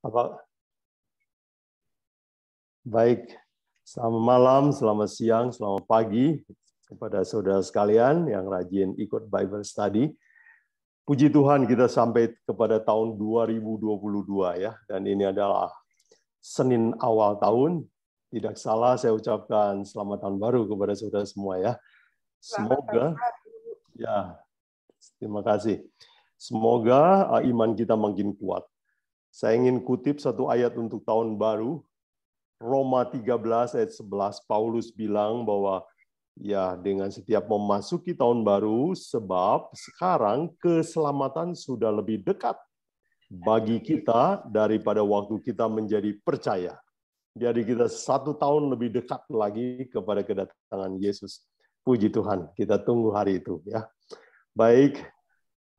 apa baik selamat malam, selamat siang, selamat pagi kepada saudara sekalian yang rajin ikut Bible study. Puji Tuhan kita sampai kepada tahun 2022 ya dan ini adalah Senin awal tahun. Tidak salah saya ucapkan selamat tahun baru kepada saudara semua ya. Semoga ya terima kasih. Semoga uh, iman kita makin kuat saya ingin kutip satu ayat untuk tahun baru. Roma 13 ayat 11 Paulus bilang bahwa ya dengan setiap memasuki tahun baru sebab sekarang keselamatan sudah lebih dekat bagi kita daripada waktu kita menjadi percaya. Jadi kita satu tahun lebih dekat lagi kepada kedatangan Yesus. Puji Tuhan, kita tunggu hari itu ya. Baik,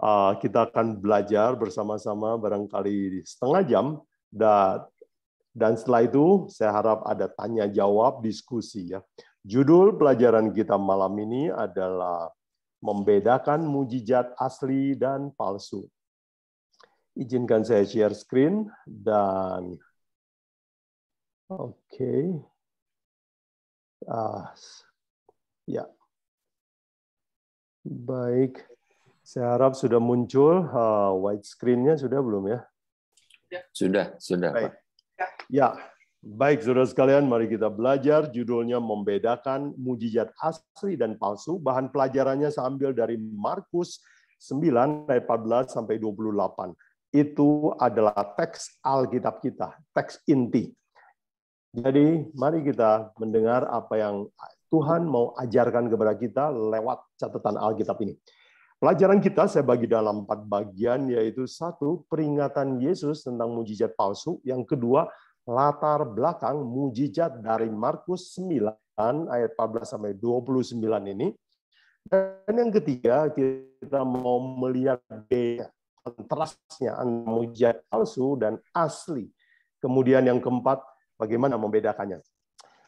Eh, kita akan belajar bersama-sama barangkali setengah jam dan dan setelah itu saya harap ada tanya jawab diskusi ya. Judul pelajaran kita malam ini adalah membedakan mujizat asli dan palsu. Izinkan saya share screen dan oke. Okay. Ah, ya. Baik. Saya harap sudah muncul uh, white screen-nya sudah belum ya? ya. Sudah, sudah. Baik. Pak. Ya, baik saudara sekalian, mari kita belajar judulnya membedakan mujizat asli dan palsu. Bahan pelajarannya saya ambil dari Markus 9 ayat 14 sampai 28. Itu adalah teks Alkitab kita, teks inti. Jadi, mari kita mendengar apa yang Tuhan mau ajarkan kepada kita lewat catatan Alkitab ini. Pelajaran kita saya bagi dalam empat bagian, yaitu satu, peringatan Yesus tentang mujizat palsu. Yang kedua, latar belakang mujizat dari Markus 9 ayat 14 sampai 29 ini. Dan yang ketiga, kita mau melihat kontrasnya antara mujizat palsu dan asli. Kemudian yang keempat, bagaimana membedakannya.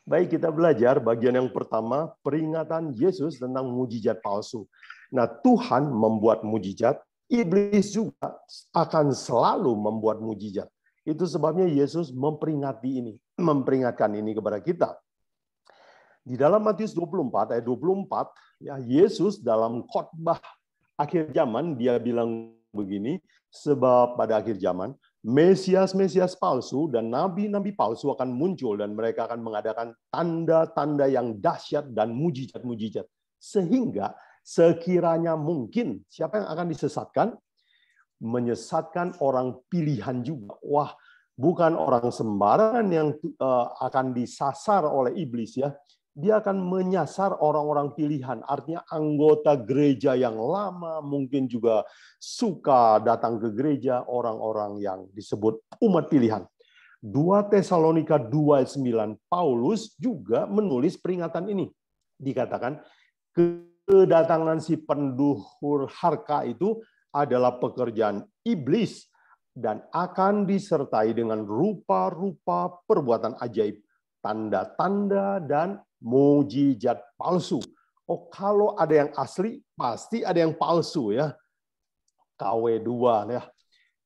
Baik, kita belajar bagian yang pertama, peringatan Yesus tentang mujizat palsu. Nah, Tuhan membuat mujizat, iblis juga akan selalu membuat mujizat. Itu sebabnya Yesus memperingati ini, memperingatkan ini kepada kita. Di dalam Matius 24 ayat 24, ya Yesus dalam khotbah akhir zaman dia bilang begini, sebab pada akhir zaman Mesias-mesias palsu dan nabi-nabi palsu akan muncul dan mereka akan mengadakan tanda-tanda yang dahsyat dan mujizat-mujizat sehingga sekiranya mungkin siapa yang akan disesatkan? Menyesatkan orang pilihan juga. Wah, bukan orang sembarangan yang eh, akan disasar oleh iblis ya. Dia akan menyasar orang-orang pilihan, artinya anggota gereja yang lama, mungkin juga suka datang ke gereja orang-orang yang disebut umat pilihan. 2 Tesalonika dua sembilan Paulus juga menulis peringatan ini. Dikatakan, kedatangan si penduhur harka itu adalah pekerjaan iblis dan akan disertai dengan rupa-rupa perbuatan ajaib, tanda-tanda dan mujizat palsu. Oh, kalau ada yang asli, pasti ada yang palsu ya. KW2 ya.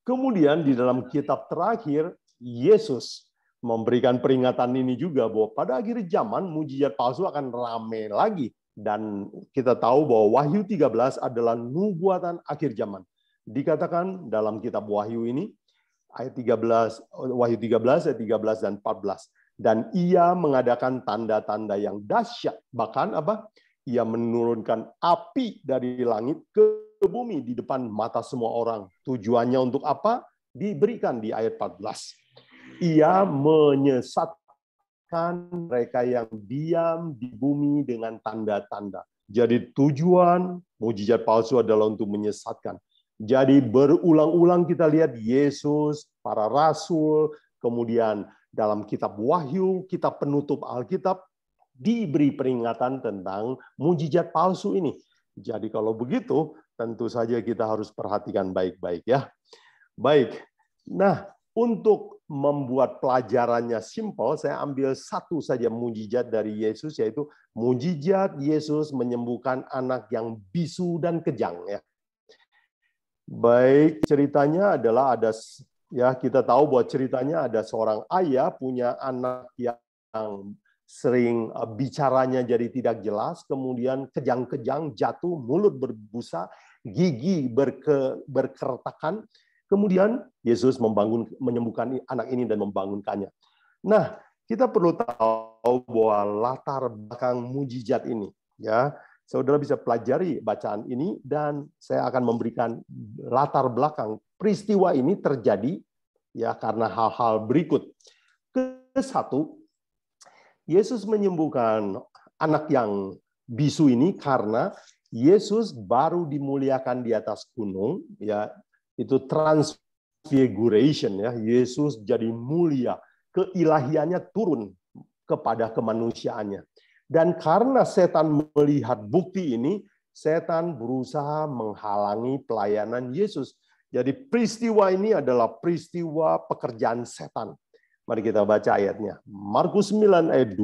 Kemudian di dalam kitab terakhir, Yesus memberikan peringatan ini juga bahwa pada akhir zaman mujizat palsu akan rame lagi dan kita tahu bahwa Wahyu 13 adalah nubuatan akhir zaman. Dikatakan dalam kitab Wahyu ini, ayat 13, Wahyu 13, ayat 13 dan 14. Dan ia mengadakan tanda-tanda yang dahsyat. Bahkan apa? Ia menurunkan api dari langit ke bumi di depan mata semua orang. Tujuannya untuk apa? Diberikan di ayat 14. Ia menyesat menyelamatkan mereka yang diam di bumi dengan tanda-tanda. Jadi tujuan mujizat palsu adalah untuk menyesatkan. Jadi berulang-ulang kita lihat Yesus, para rasul, kemudian dalam kitab Wahyu, kitab penutup Alkitab diberi peringatan tentang mujizat palsu ini. Jadi kalau begitu, tentu saja kita harus perhatikan baik-baik ya. Baik. Nah, untuk membuat pelajarannya simpel, saya ambil satu saja mujizat dari Yesus, yaitu mujizat Yesus menyembuhkan anak yang bisu dan kejang. Ya. Baik, ceritanya adalah ada ya kita tahu bahwa ceritanya ada seorang ayah punya anak yang sering eh, bicaranya jadi tidak jelas, kemudian kejang-kejang jatuh, mulut berbusa, gigi berke, berkertakan, Kemudian Yesus membangun menyembuhkan anak ini dan membangunkannya. Nah, kita perlu tahu bahwa latar belakang mujizat ini ya. Saudara bisa pelajari bacaan ini dan saya akan memberikan latar belakang peristiwa ini terjadi ya karena hal-hal berikut. Ke satu, Yesus menyembuhkan anak yang bisu ini karena Yesus baru dimuliakan di atas gunung ya itu transfiguration ya Yesus jadi mulia keilahiannya turun kepada kemanusiaannya dan karena setan melihat bukti ini setan berusaha menghalangi pelayanan Yesus jadi peristiwa ini adalah peristiwa pekerjaan setan mari kita baca ayatnya Markus 9 ayat 2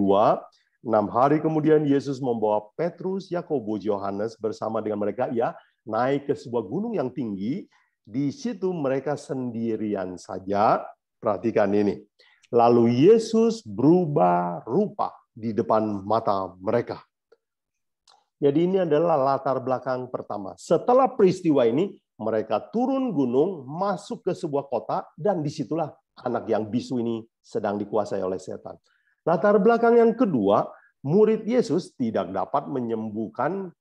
Enam hari kemudian Yesus membawa Petrus, Yakobus, Yohanes bersama dengan mereka. Ia naik ke sebuah gunung yang tinggi di situ mereka sendirian saja. Perhatikan ini. Lalu Yesus berubah rupa di depan mata mereka. Jadi ini adalah latar belakang pertama. Setelah peristiwa ini, mereka turun gunung, masuk ke sebuah kota, dan disitulah anak yang bisu ini sedang dikuasai oleh setan. Latar belakang yang kedua, murid Yesus tidak dapat menyembuhkan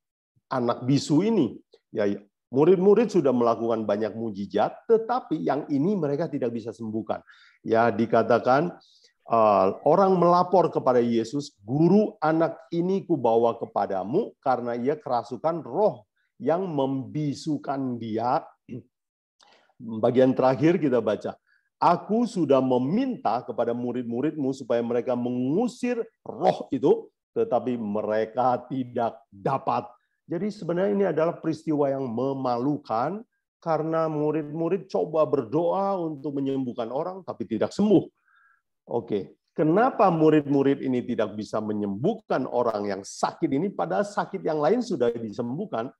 anak bisu ini. Ya, Murid-murid sudah melakukan banyak mujizat, tetapi yang ini mereka tidak bisa sembuhkan. Ya, dikatakan eh, orang melapor kepada Yesus, "Guru, anak ini kubawa kepadamu karena ia kerasukan roh yang membisukan dia." Bagian terakhir kita baca, "Aku sudah meminta kepada murid-muridmu supaya mereka mengusir roh itu, tetapi mereka tidak dapat." Jadi sebenarnya ini adalah peristiwa yang memalukan karena murid-murid coba berdoa untuk menyembuhkan orang tapi tidak sembuh. Oke, kenapa murid-murid ini tidak bisa menyembuhkan orang yang sakit ini padahal sakit yang lain sudah disembuhkan?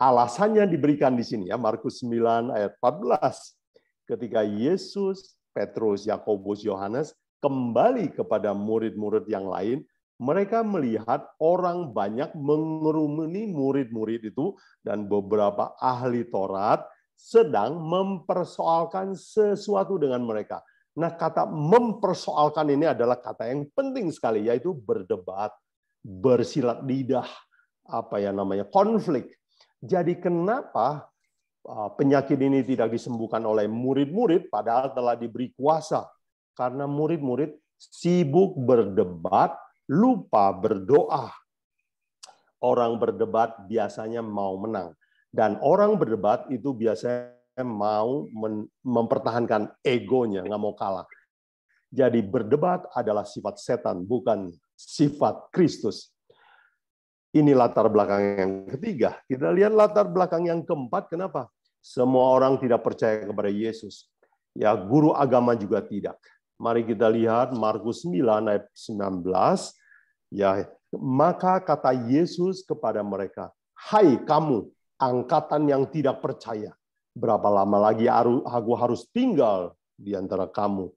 Alasannya diberikan di sini ya Markus 9 ayat 14. Ketika Yesus, Petrus, Yakobus, Yohanes kembali kepada murid-murid yang lain, mereka melihat orang banyak mengerumuni murid-murid itu dan beberapa ahli Taurat sedang mempersoalkan sesuatu dengan mereka. Nah, kata mempersoalkan ini adalah kata yang penting sekali yaitu berdebat, bersilat lidah, apa ya namanya? konflik. Jadi kenapa uh, penyakit ini tidak disembuhkan oleh murid-murid padahal telah diberi kuasa? Karena murid-murid sibuk berdebat lupa berdoa. Orang berdebat biasanya mau menang dan orang berdebat itu biasanya mau mempertahankan egonya, nggak mau kalah. Jadi berdebat adalah sifat setan, bukan sifat Kristus. Ini latar belakang yang ketiga. Kita lihat latar belakang yang keempat, kenapa? Semua orang tidak percaya kepada Yesus. Ya, guru agama juga tidak. Mari kita lihat Markus 9 ayat 19. Ya, maka kata Yesus kepada mereka, "Hai kamu, angkatan yang tidak percaya, berapa lama lagi aku harus tinggal di antara kamu?"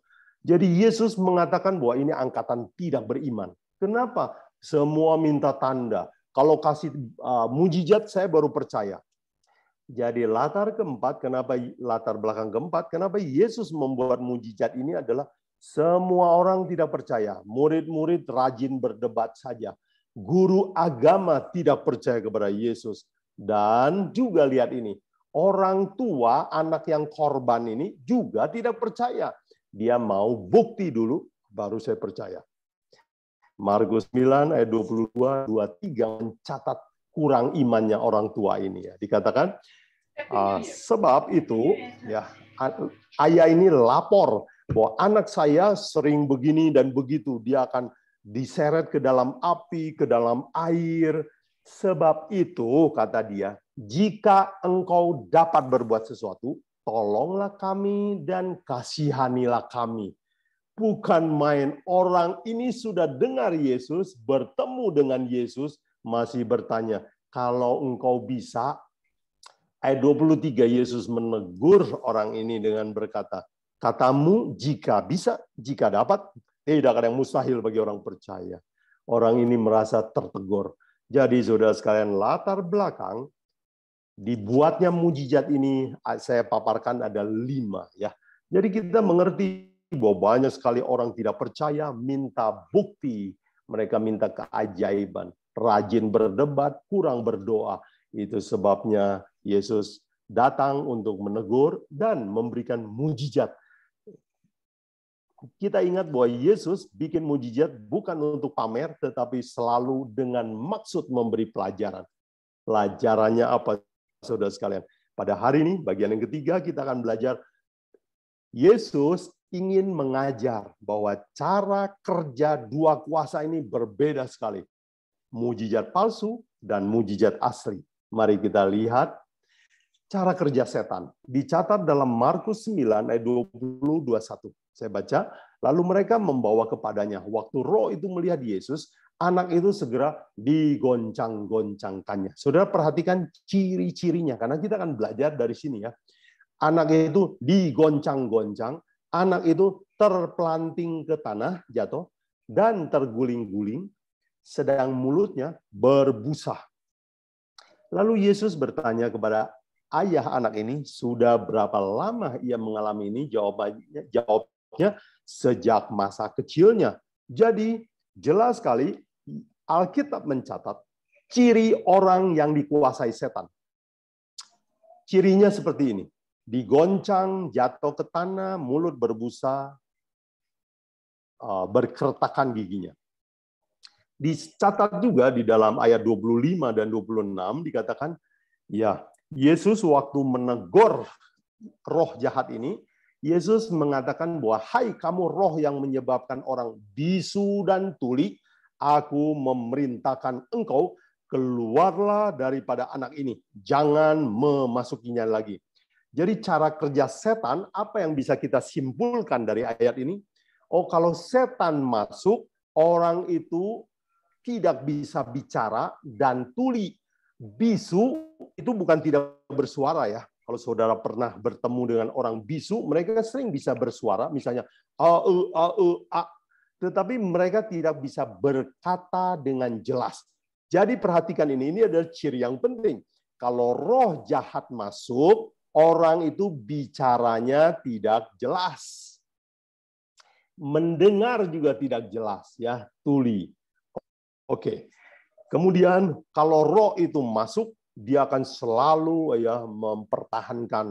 Jadi Yesus mengatakan bahwa ini angkatan tidak beriman. Kenapa? Semua minta tanda. Kalau kasih uh, mujizat saya baru percaya. Jadi latar keempat, kenapa latar belakang keempat, kenapa Yesus membuat mujizat ini adalah semua orang tidak percaya. Murid-murid rajin berdebat saja. Guru agama tidak percaya kepada Yesus. Dan juga lihat ini, orang tua anak yang korban ini juga tidak percaya. Dia mau bukti dulu, baru saya percaya. Markus 9 ayat 22 23 mencatat kurang imannya orang tua ini ya. Dikatakan uh, sebab itu ya ayah ini lapor bahwa anak saya sering begini dan begitu, dia akan diseret ke dalam api, ke dalam air. Sebab itu, kata dia, jika engkau dapat berbuat sesuatu, tolonglah kami dan kasihanilah kami. Bukan main orang ini sudah dengar Yesus, bertemu dengan Yesus, masih bertanya, kalau engkau bisa, ayat 23 Yesus menegur orang ini dengan berkata, Katamu jika bisa, jika dapat, tidak ada yang mustahil bagi orang percaya. Orang ini merasa tertegur. Jadi saudara sekalian, latar belakang dibuatnya mujizat ini saya paparkan ada lima ya. Jadi kita mengerti bahwa banyak sekali orang tidak percaya minta bukti, mereka minta keajaiban, rajin berdebat, kurang berdoa. Itu sebabnya Yesus datang untuk menegur dan memberikan mujizat kita ingat bahwa Yesus bikin mujizat bukan untuk pamer, tetapi selalu dengan maksud memberi pelajaran. Pelajarannya apa, saudara sekalian? Pada hari ini, bagian yang ketiga, kita akan belajar Yesus ingin mengajar bahwa cara kerja dua kuasa ini berbeda sekali. Mujizat palsu dan mujizat asli. Mari kita lihat cara kerja setan. Dicatat dalam Markus 9 ayat 20 21. Saya baca, lalu mereka membawa kepadanya. Waktu roh itu melihat Yesus, anak itu segera digoncang-goncangkannya. Saudara perhatikan ciri-cirinya, karena kita akan belajar dari sini ya. Anak itu digoncang-goncang, anak itu terplanting ke tanah, jatuh, dan terguling-guling, sedang mulutnya berbusa. Lalu Yesus bertanya kepada ayah anak ini, sudah berapa lama ia mengalami ini? Jawabannya, jawab sejak masa kecilnya. Jadi jelas sekali Alkitab mencatat ciri orang yang dikuasai setan. Cirinya seperti ini. Digoncang, jatuh ke tanah, mulut berbusa, eh, berkertakan giginya. Dicatat juga di dalam ayat 25 dan 26 dikatakan, ya Yesus waktu menegur roh jahat ini, Yesus mengatakan bahwa hai kamu roh yang menyebabkan orang bisu dan tuli, aku memerintahkan engkau keluarlah daripada anak ini, jangan memasukinya lagi. Jadi cara kerja setan apa yang bisa kita simpulkan dari ayat ini? Oh, kalau setan masuk, orang itu tidak bisa bicara dan tuli bisu itu bukan tidak bersuara ya, kalau saudara pernah bertemu dengan orang bisu, mereka sering bisa bersuara, misalnya a u a u a, tetapi mereka tidak bisa berkata dengan jelas. Jadi perhatikan ini, ini adalah ciri yang penting. Kalau roh jahat masuk, orang itu bicaranya tidak jelas. Mendengar juga tidak jelas ya, tuli. Oke. Kemudian kalau roh itu masuk, dia akan selalu ya mempertahankan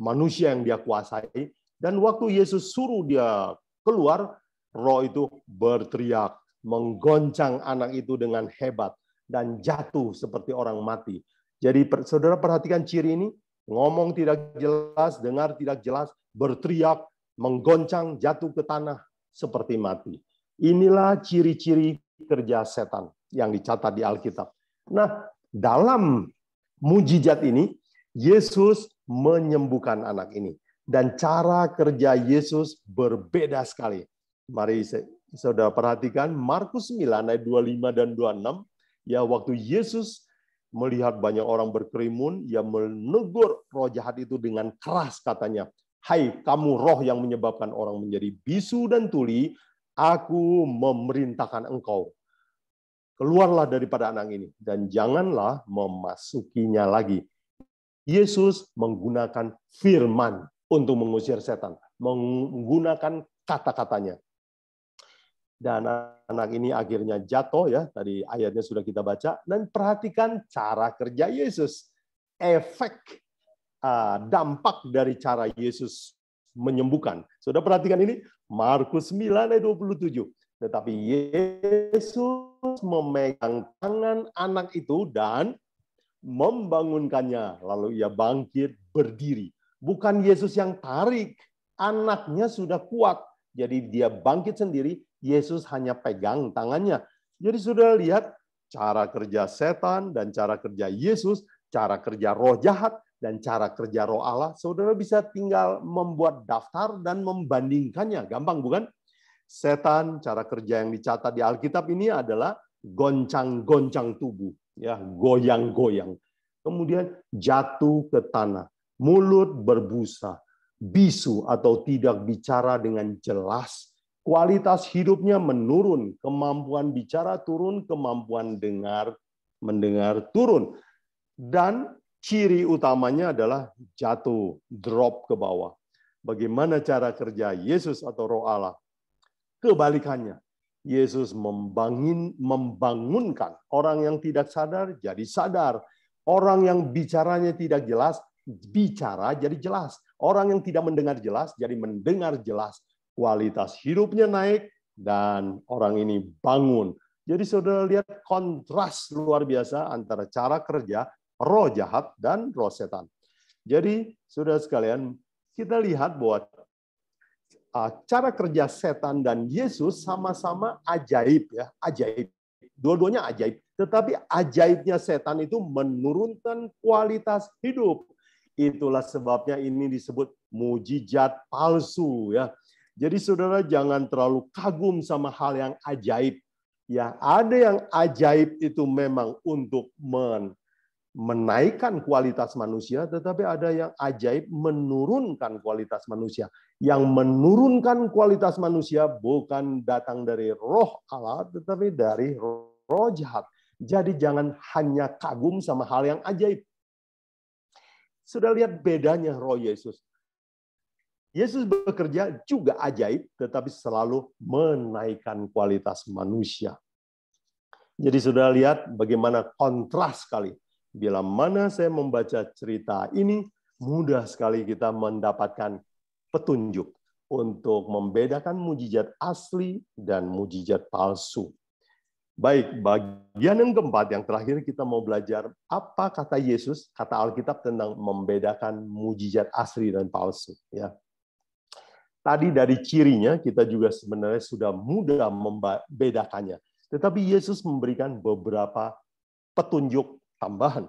manusia yang dia kuasai dan waktu Yesus suruh dia keluar roh itu berteriak menggoncang anak itu dengan hebat dan jatuh seperti orang mati. Jadi saudara perhatikan ciri ini, ngomong tidak jelas, dengar tidak jelas, berteriak, menggoncang, jatuh ke tanah seperti mati. Inilah ciri-ciri kerja setan yang dicatat di Alkitab. Nah, dalam mujizat ini Yesus menyembuhkan anak ini dan cara kerja Yesus berbeda sekali. Mari Saudara perhatikan Markus 9 ayat 25 dan 26 ya waktu Yesus melihat banyak orang berkerimun, ia menegur roh jahat itu dengan keras katanya, "Hai kamu roh yang menyebabkan orang menjadi bisu dan tuli, aku memerintahkan engkau, keluarlah daripada anak ini dan janganlah memasukinya lagi. Yesus menggunakan firman untuk mengusir setan, menggunakan kata-katanya. Dan anak ini akhirnya jatuh ya, tadi ayatnya sudah kita baca dan perhatikan cara kerja Yesus. Efek ah, dampak dari cara Yesus menyembuhkan. Sudah perhatikan ini Markus 9 ayat 27. Tetapi Yesus memegang tangan anak itu dan membangunkannya. Lalu ia bangkit berdiri. Bukan Yesus yang tarik, anaknya sudah kuat. Jadi dia bangkit sendiri, Yesus hanya pegang tangannya. Jadi sudah lihat cara kerja setan dan cara kerja Yesus, cara kerja roh jahat dan cara kerja roh Allah. Saudara bisa tinggal membuat daftar dan membandingkannya. Gampang bukan? setan, cara kerja yang dicatat di Alkitab ini adalah goncang-goncang tubuh, ya, goyang-goyang. Kemudian jatuh ke tanah, mulut berbusa, bisu atau tidak bicara dengan jelas, kualitas hidupnya menurun, kemampuan bicara turun, kemampuan dengar mendengar turun. Dan ciri utamanya adalah jatuh, drop ke bawah. Bagaimana cara kerja Yesus atau Roh Allah Kebalikannya, Yesus membangun, membangunkan orang yang tidak sadar jadi sadar. Orang yang bicaranya tidak jelas, bicara jadi jelas. Orang yang tidak mendengar jelas, jadi mendengar jelas. Kualitas hidupnya naik, dan orang ini bangun. Jadi saudara lihat kontras luar biasa antara cara kerja roh jahat dan roh setan. Jadi saudara sekalian, kita lihat bahwa Ah, cara kerja setan dan Yesus sama-sama ajaib ya, ajaib. Dua-duanya ajaib. Tetapi ajaibnya setan itu menurunkan kualitas hidup. Itulah sebabnya ini disebut mujizat palsu ya. Jadi saudara jangan terlalu kagum sama hal yang ajaib. Ya, ada yang ajaib itu memang untuk men menaikkan kualitas manusia, tetapi ada yang ajaib menurunkan kualitas manusia. Yang menurunkan kualitas manusia bukan datang dari roh Allah, tetapi dari roh jahat. Jadi jangan hanya kagum sama hal yang ajaib. Sudah lihat bedanya roh Yesus. Yesus bekerja juga ajaib, tetapi selalu menaikkan kualitas manusia. Jadi sudah lihat bagaimana kontras sekali Bila mana saya membaca cerita ini, mudah sekali kita mendapatkan petunjuk untuk membedakan mujizat asli dan mujizat palsu. Baik, bagian yang keempat, yang terakhir kita mau belajar apa kata Yesus, kata Alkitab tentang membedakan mujizat asli dan palsu. Ya. Tadi dari cirinya kita juga sebenarnya sudah mudah membedakannya. Tetapi Yesus memberikan beberapa petunjuk tambahan.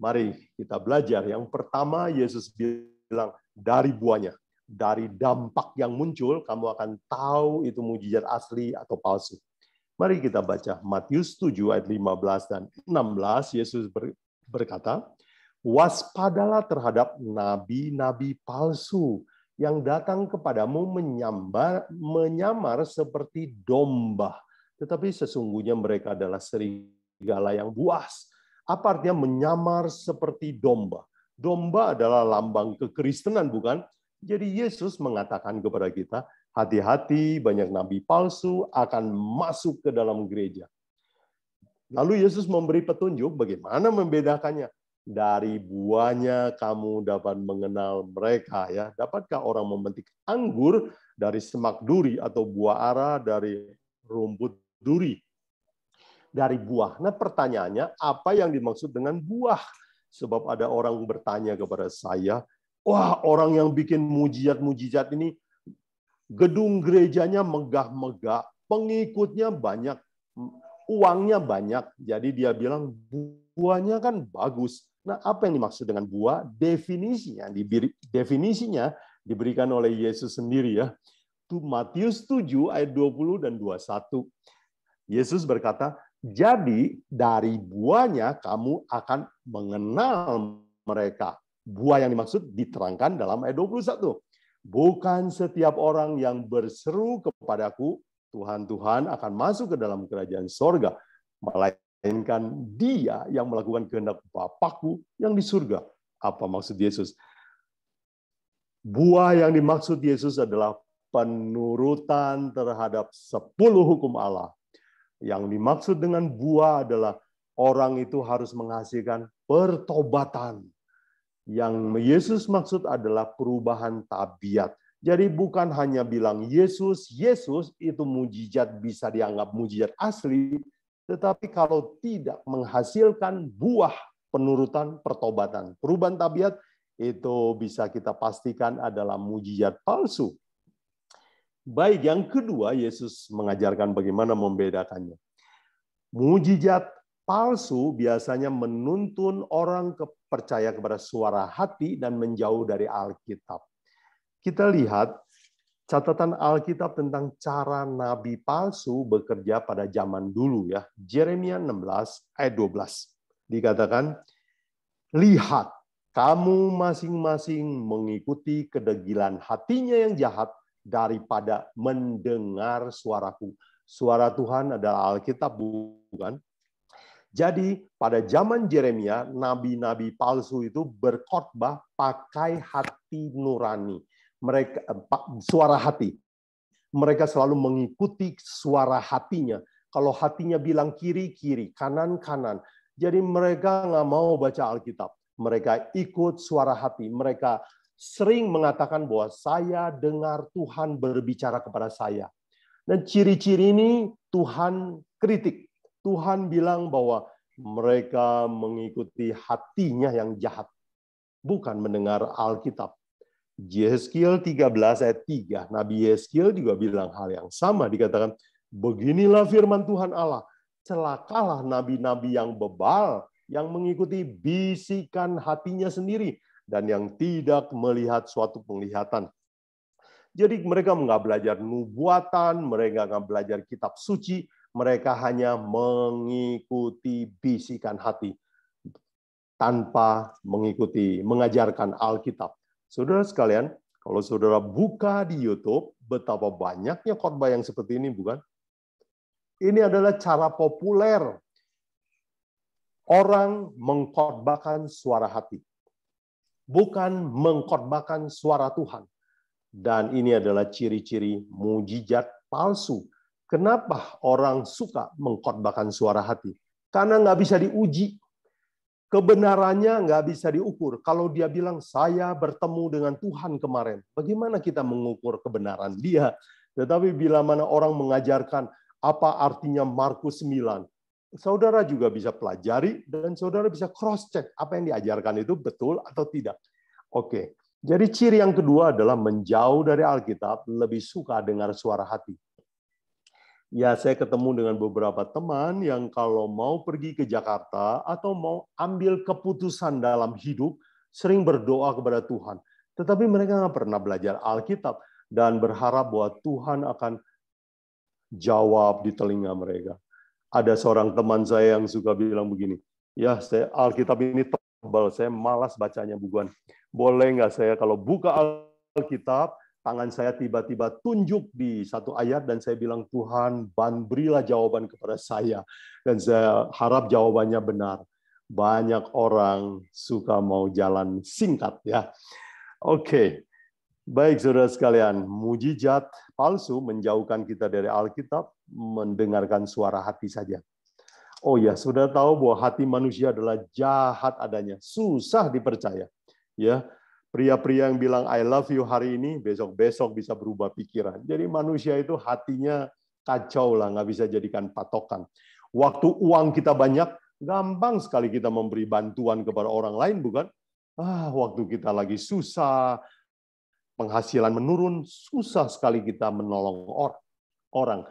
Mari kita belajar. Yang pertama Yesus bilang dari buahnya, dari dampak yang muncul kamu akan tahu itu mujizat asli atau palsu. Mari kita baca Matius 7 ayat 15 dan 16 Yesus berkata, "Waspadalah terhadap nabi-nabi palsu yang datang kepadamu menyambar menyamar seperti domba, tetapi sesungguhnya mereka adalah serigala." serigala yang buas. Apa artinya menyamar seperti domba? Domba adalah lambang kekristenan, bukan? Jadi Yesus mengatakan kepada kita, hati-hati banyak nabi palsu akan masuk ke dalam gereja. Lalu Yesus memberi petunjuk bagaimana membedakannya. Dari buahnya kamu dapat mengenal mereka ya. Dapatkah orang memetik anggur dari semak duri atau buah ara dari rumput duri? dari buah. Nah, pertanyaannya apa yang dimaksud dengan buah? Sebab ada orang bertanya kepada saya, "Wah, orang yang bikin mujizat-mujizat ini gedung gerejanya megah-megah, pengikutnya banyak, uangnya banyak." Jadi dia bilang buahnya kan bagus. Nah, apa yang dimaksud dengan buah? Definisinya diberi definisinya diberikan oleh Yesus sendiri ya. Matius 7 ayat 20 dan 21. Yesus berkata, jadi dari buahnya kamu akan mengenal mereka. Buah yang dimaksud diterangkan dalam ayat 21. Bukan setiap orang yang berseru kepadaku, Tuhan, Tuhan akan masuk ke dalam kerajaan sorga. Melainkan dia yang melakukan kehendak Bapakku yang di surga. Apa maksud Yesus? Buah yang dimaksud Yesus adalah penurutan terhadap sepuluh hukum Allah yang dimaksud dengan buah adalah orang itu harus menghasilkan pertobatan. Yang Yesus maksud adalah perubahan tabiat. Jadi bukan hanya bilang Yesus, Yesus itu mujizat bisa dianggap mujizat asli, tetapi kalau tidak menghasilkan buah penurutan pertobatan, perubahan tabiat itu bisa kita pastikan adalah mujizat palsu. Baik, yang kedua Yesus mengajarkan bagaimana membedakannya. Mujizat palsu biasanya menuntun orang ke, percaya kepada suara hati dan menjauh dari Alkitab. Kita lihat catatan Alkitab tentang cara nabi palsu bekerja pada zaman dulu ya. Jeremia 16 ayat 12. Dikatakan, "Lihat, kamu masing-masing mengikuti kedegilan hatinya yang jahat daripada mendengar suaraku. Suara Tuhan adalah Alkitab, bukan? Jadi pada zaman Jeremia, nabi-nabi palsu itu berkhotbah pakai hati nurani. Mereka eh, suara hati. Mereka selalu mengikuti suara hatinya. Kalau hatinya bilang kiri kiri, kanan kanan. Jadi mereka nggak mau baca Alkitab. Mereka ikut suara hati. Mereka sering mengatakan bahwa saya dengar Tuhan berbicara kepada saya. Dan ciri-ciri ini Tuhan kritik. Tuhan bilang bahwa mereka mengikuti hatinya yang jahat, bukan mendengar Alkitab. Yeskiel 13 ayat 3, Nabi Yeskiel juga bilang hal yang sama, dikatakan, beginilah firman Tuhan Allah, celakalah nabi-nabi yang bebal, yang mengikuti bisikan hatinya sendiri, dan yang tidak melihat suatu penglihatan. Jadi mereka nggak belajar nubuatan, mereka nggak belajar kitab suci, mereka hanya mengikuti bisikan hati tanpa mengikuti, mengajarkan Alkitab. Saudara sekalian, kalau saudara buka di YouTube, betapa banyaknya khotbah yang seperti ini, bukan? Ini adalah cara populer orang mengkhotbahkan suara hati bukan mengkorbankan suara Tuhan. Dan ini adalah ciri-ciri mujizat palsu. Kenapa orang suka mengkorbankan suara hati? Karena nggak bisa diuji. Kebenarannya nggak bisa diukur. Kalau dia bilang, saya bertemu dengan Tuhan kemarin. Bagaimana kita mengukur kebenaran dia? Tetapi bila mana orang mengajarkan apa artinya Markus 9, saudara juga bisa pelajari dan saudara bisa cross check apa yang diajarkan itu betul atau tidak. Oke. Jadi ciri yang kedua adalah menjauh dari Alkitab, lebih suka dengar suara hati. Ya, saya ketemu dengan beberapa teman yang kalau mau pergi ke Jakarta atau mau ambil keputusan dalam hidup, sering berdoa kepada Tuhan. Tetapi mereka nggak pernah belajar Alkitab dan berharap bahwa Tuhan akan jawab di telinga mereka. Ada seorang teman saya yang suka bilang begini, ya saya Alkitab ini tebal, saya malas bacanya bukan. Boleh nggak saya kalau buka Alkitab, tangan saya tiba-tiba tunjuk di satu ayat dan saya bilang Tuhan ban berilah jawaban kepada saya dan saya harap jawabannya benar banyak orang suka mau jalan singkat ya oke okay. Baik, saudara sekalian, mujizat palsu menjauhkan kita dari Alkitab, mendengarkan suara hati saja. Oh ya, sudah tahu bahwa hati manusia adalah jahat adanya, susah dipercaya. Ya, pria-pria yang bilang I love you hari ini, besok-besok bisa berubah pikiran. Jadi manusia itu hatinya kacau lah, nggak bisa jadikan patokan. Waktu uang kita banyak, gampang sekali kita memberi bantuan kepada orang lain, bukan? Ah, waktu kita lagi susah, penghasilan menurun, susah sekali kita menolong orang.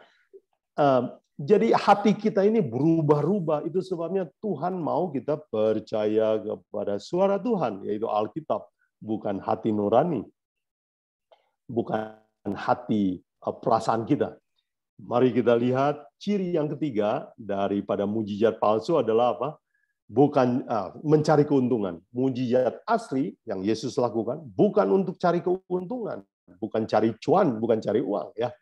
Jadi hati kita ini berubah-ubah. Itu sebabnya Tuhan mau kita percaya kepada suara Tuhan, yaitu Alkitab, bukan hati nurani, bukan hati e, perasaan kita. Mari kita lihat ciri yang ketiga daripada mujizat palsu adalah apa? bukan uh, mencari keuntungan. Mujizat asli yang Yesus lakukan bukan untuk cari keuntungan, bukan cari cuan, bukan cari uang ya.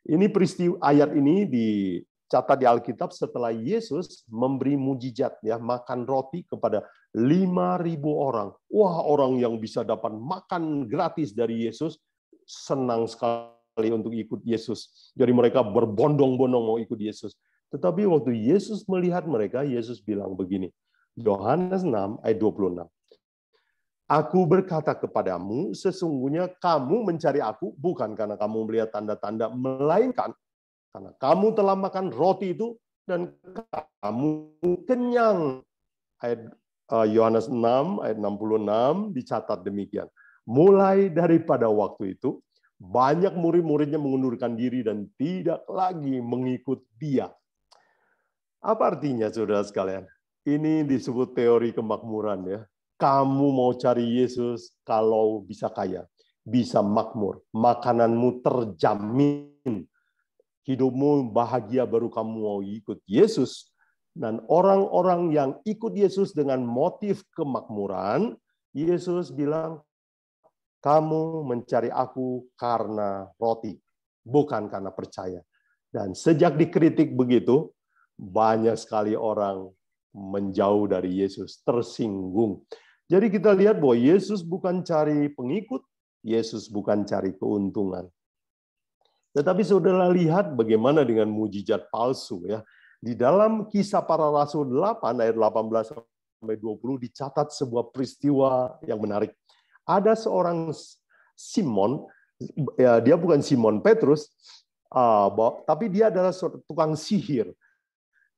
Ini peristiwa ayat ini dicatat di Alkitab setelah Yesus memberi mujizat ya makan roti kepada 5000 orang. Wah, orang yang bisa dapat makan gratis dari Yesus senang sekali untuk ikut Yesus. Jadi mereka berbondong-bondong mau ikut Yesus. Tetapi waktu Yesus melihat mereka, Yesus bilang begini, Yohanes 6 ayat 26. Aku berkata kepadamu, sesungguhnya kamu mencari aku bukan karena kamu melihat tanda-tanda, melainkan karena kamu telah makan roti itu dan kamu kenyang. Ayat eh, Yohanes 6 ayat 66 dicatat demikian. Mulai daripada waktu itu, banyak murid-muridnya mengundurkan diri dan tidak lagi mengikut dia. Apa artinya saudara sekalian? Ini disebut teori kemakmuran ya. Kamu mau cari Yesus kalau bisa kaya, bisa makmur, makananmu terjamin, hidupmu bahagia baru kamu mau ikut Yesus. Dan orang-orang yang ikut Yesus dengan motif kemakmuran, Yesus bilang, kamu mencari aku karena roti, bukan karena percaya. Dan sejak dikritik begitu, banyak sekali orang menjauh dari Yesus, tersinggung. Jadi kita lihat bahwa Yesus bukan cari pengikut, Yesus bukan cari keuntungan. Tetapi saudara lihat bagaimana dengan mujizat palsu ya. Di dalam kisah para rasul 8 ayat 18 sampai 20 dicatat sebuah peristiwa yang menarik. Ada seorang Simon, ya dia bukan Simon Petrus, uh, tapi dia adalah tukang sihir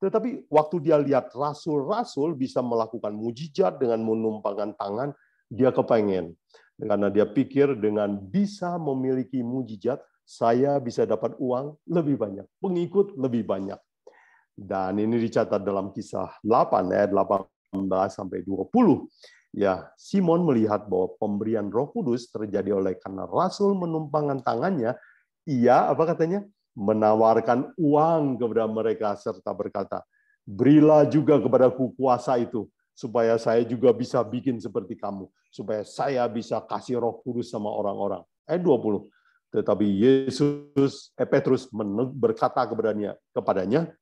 tetapi waktu dia lihat rasul-rasul bisa melakukan mujizat dengan menumpangkan tangan, dia kepengen. Karena dia pikir dengan bisa memiliki mujizat, saya bisa dapat uang lebih banyak, pengikut lebih banyak. Dan ini dicatat dalam kisah 8 ayat 18 sampai 20. Ya, Simon melihat bahwa pemberian Roh Kudus terjadi oleh karena rasul menumpangkan tangannya. Ia apa katanya? menawarkan uang kepada mereka serta berkata, "Berilah juga kepada ku kuasa itu, supaya saya juga bisa bikin seperti kamu, supaya saya bisa kasih Roh Kudus sama orang-orang." Ayat 20. Tetapi Yesus eh, Petrus berkata kepadanya, kepadanya,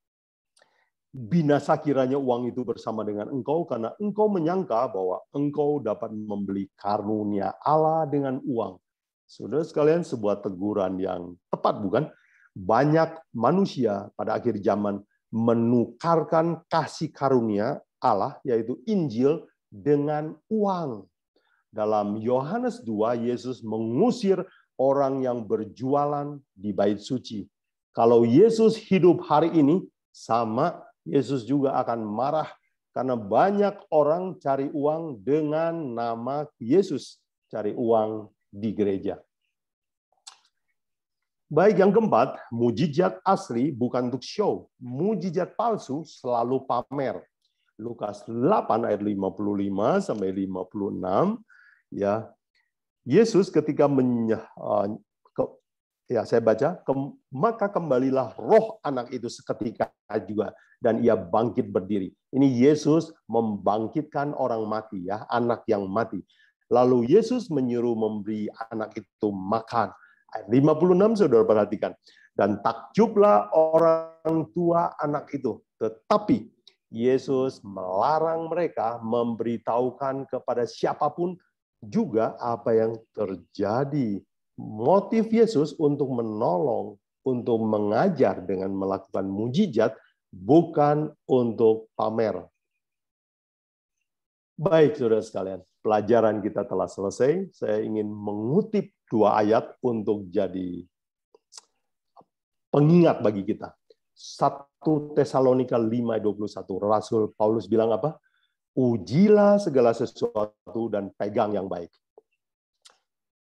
"Binasa kiranya uang itu bersama dengan engkau karena engkau menyangka bahwa engkau dapat membeli karunia Allah dengan uang." Saudara sekalian, sebuah teguran yang tepat bukan? banyak manusia pada akhir zaman menukarkan kasih karunia Allah yaitu Injil dengan uang. Dalam Yohanes 2 Yesus mengusir orang yang berjualan di bait suci. Kalau Yesus hidup hari ini sama Yesus juga akan marah karena banyak orang cari uang dengan nama Yesus, cari uang di gereja. Baik yang keempat, mujizat asli bukan untuk show. Mujizat palsu selalu pamer. Lukas 8 ayat 55 sampai 56 ya. Yesus ketika men, eh, ya saya baca, maka kembalilah roh anak itu seketika juga dan ia bangkit berdiri. Ini Yesus membangkitkan orang mati ya, anak yang mati. Lalu Yesus menyuruh memberi anak itu makan Ayat 56 saudara perhatikan. Dan takjublah orang tua anak itu. Tetapi Yesus melarang mereka memberitahukan kepada siapapun juga apa yang terjadi. Motif Yesus untuk menolong, untuk mengajar dengan melakukan mujizat, bukan untuk pamer. Baik, saudara sekalian, pelajaran kita telah selesai. Saya ingin mengutip dua ayat untuk jadi pengingat bagi kita. 1 Tesalonika satu Rasul Paulus bilang apa? Ujilah segala sesuatu dan pegang yang baik.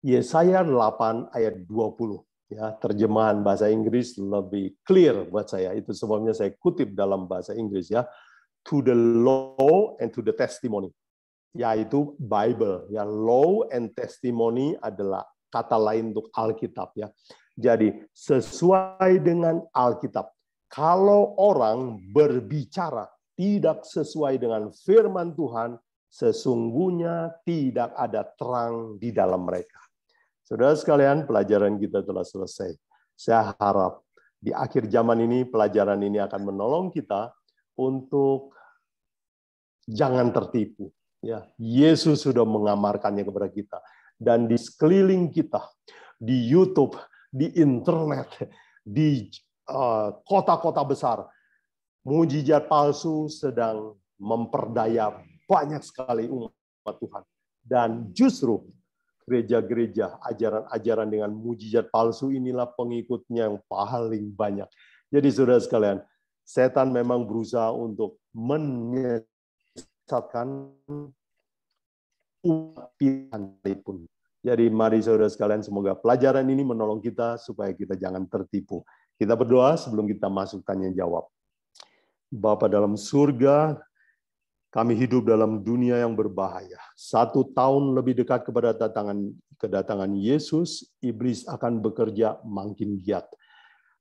Yesaya 8 ayat 20 ya terjemahan bahasa Inggris lebih clear buat saya itu sebabnya saya kutip dalam bahasa Inggris ya to the law and to the testimony yaitu Bible ya law and testimony adalah kata lain untuk Alkitab ya. Jadi sesuai dengan Alkitab. Kalau orang berbicara tidak sesuai dengan firman Tuhan, sesungguhnya tidak ada terang di dalam mereka. Saudara sekalian, pelajaran kita telah selesai. Saya harap di akhir zaman ini pelajaran ini akan menolong kita untuk jangan tertipu. Ya, Yesus sudah mengamarkannya kepada kita dan di sekeliling kita, di YouTube, di internet, di eh, kota-kota uh, besar, mujizat palsu sedang memperdaya banyak sekali umat Tuhan. Dan justru gereja-gereja, ajaran-ajaran dengan mujizat palsu inilah pengikutnya yang paling banyak. Jadi saudara sekalian, setan memang berusaha untuk menyesatkan pun. Jadi mari saudara sekalian semoga pelajaran ini menolong kita supaya kita jangan tertipu. Kita berdoa sebelum kita masuk tanya jawab. Bapa dalam surga, kami hidup dalam dunia yang berbahaya. Satu tahun lebih dekat kepada datangan, kedatangan Yesus, iblis akan bekerja makin giat.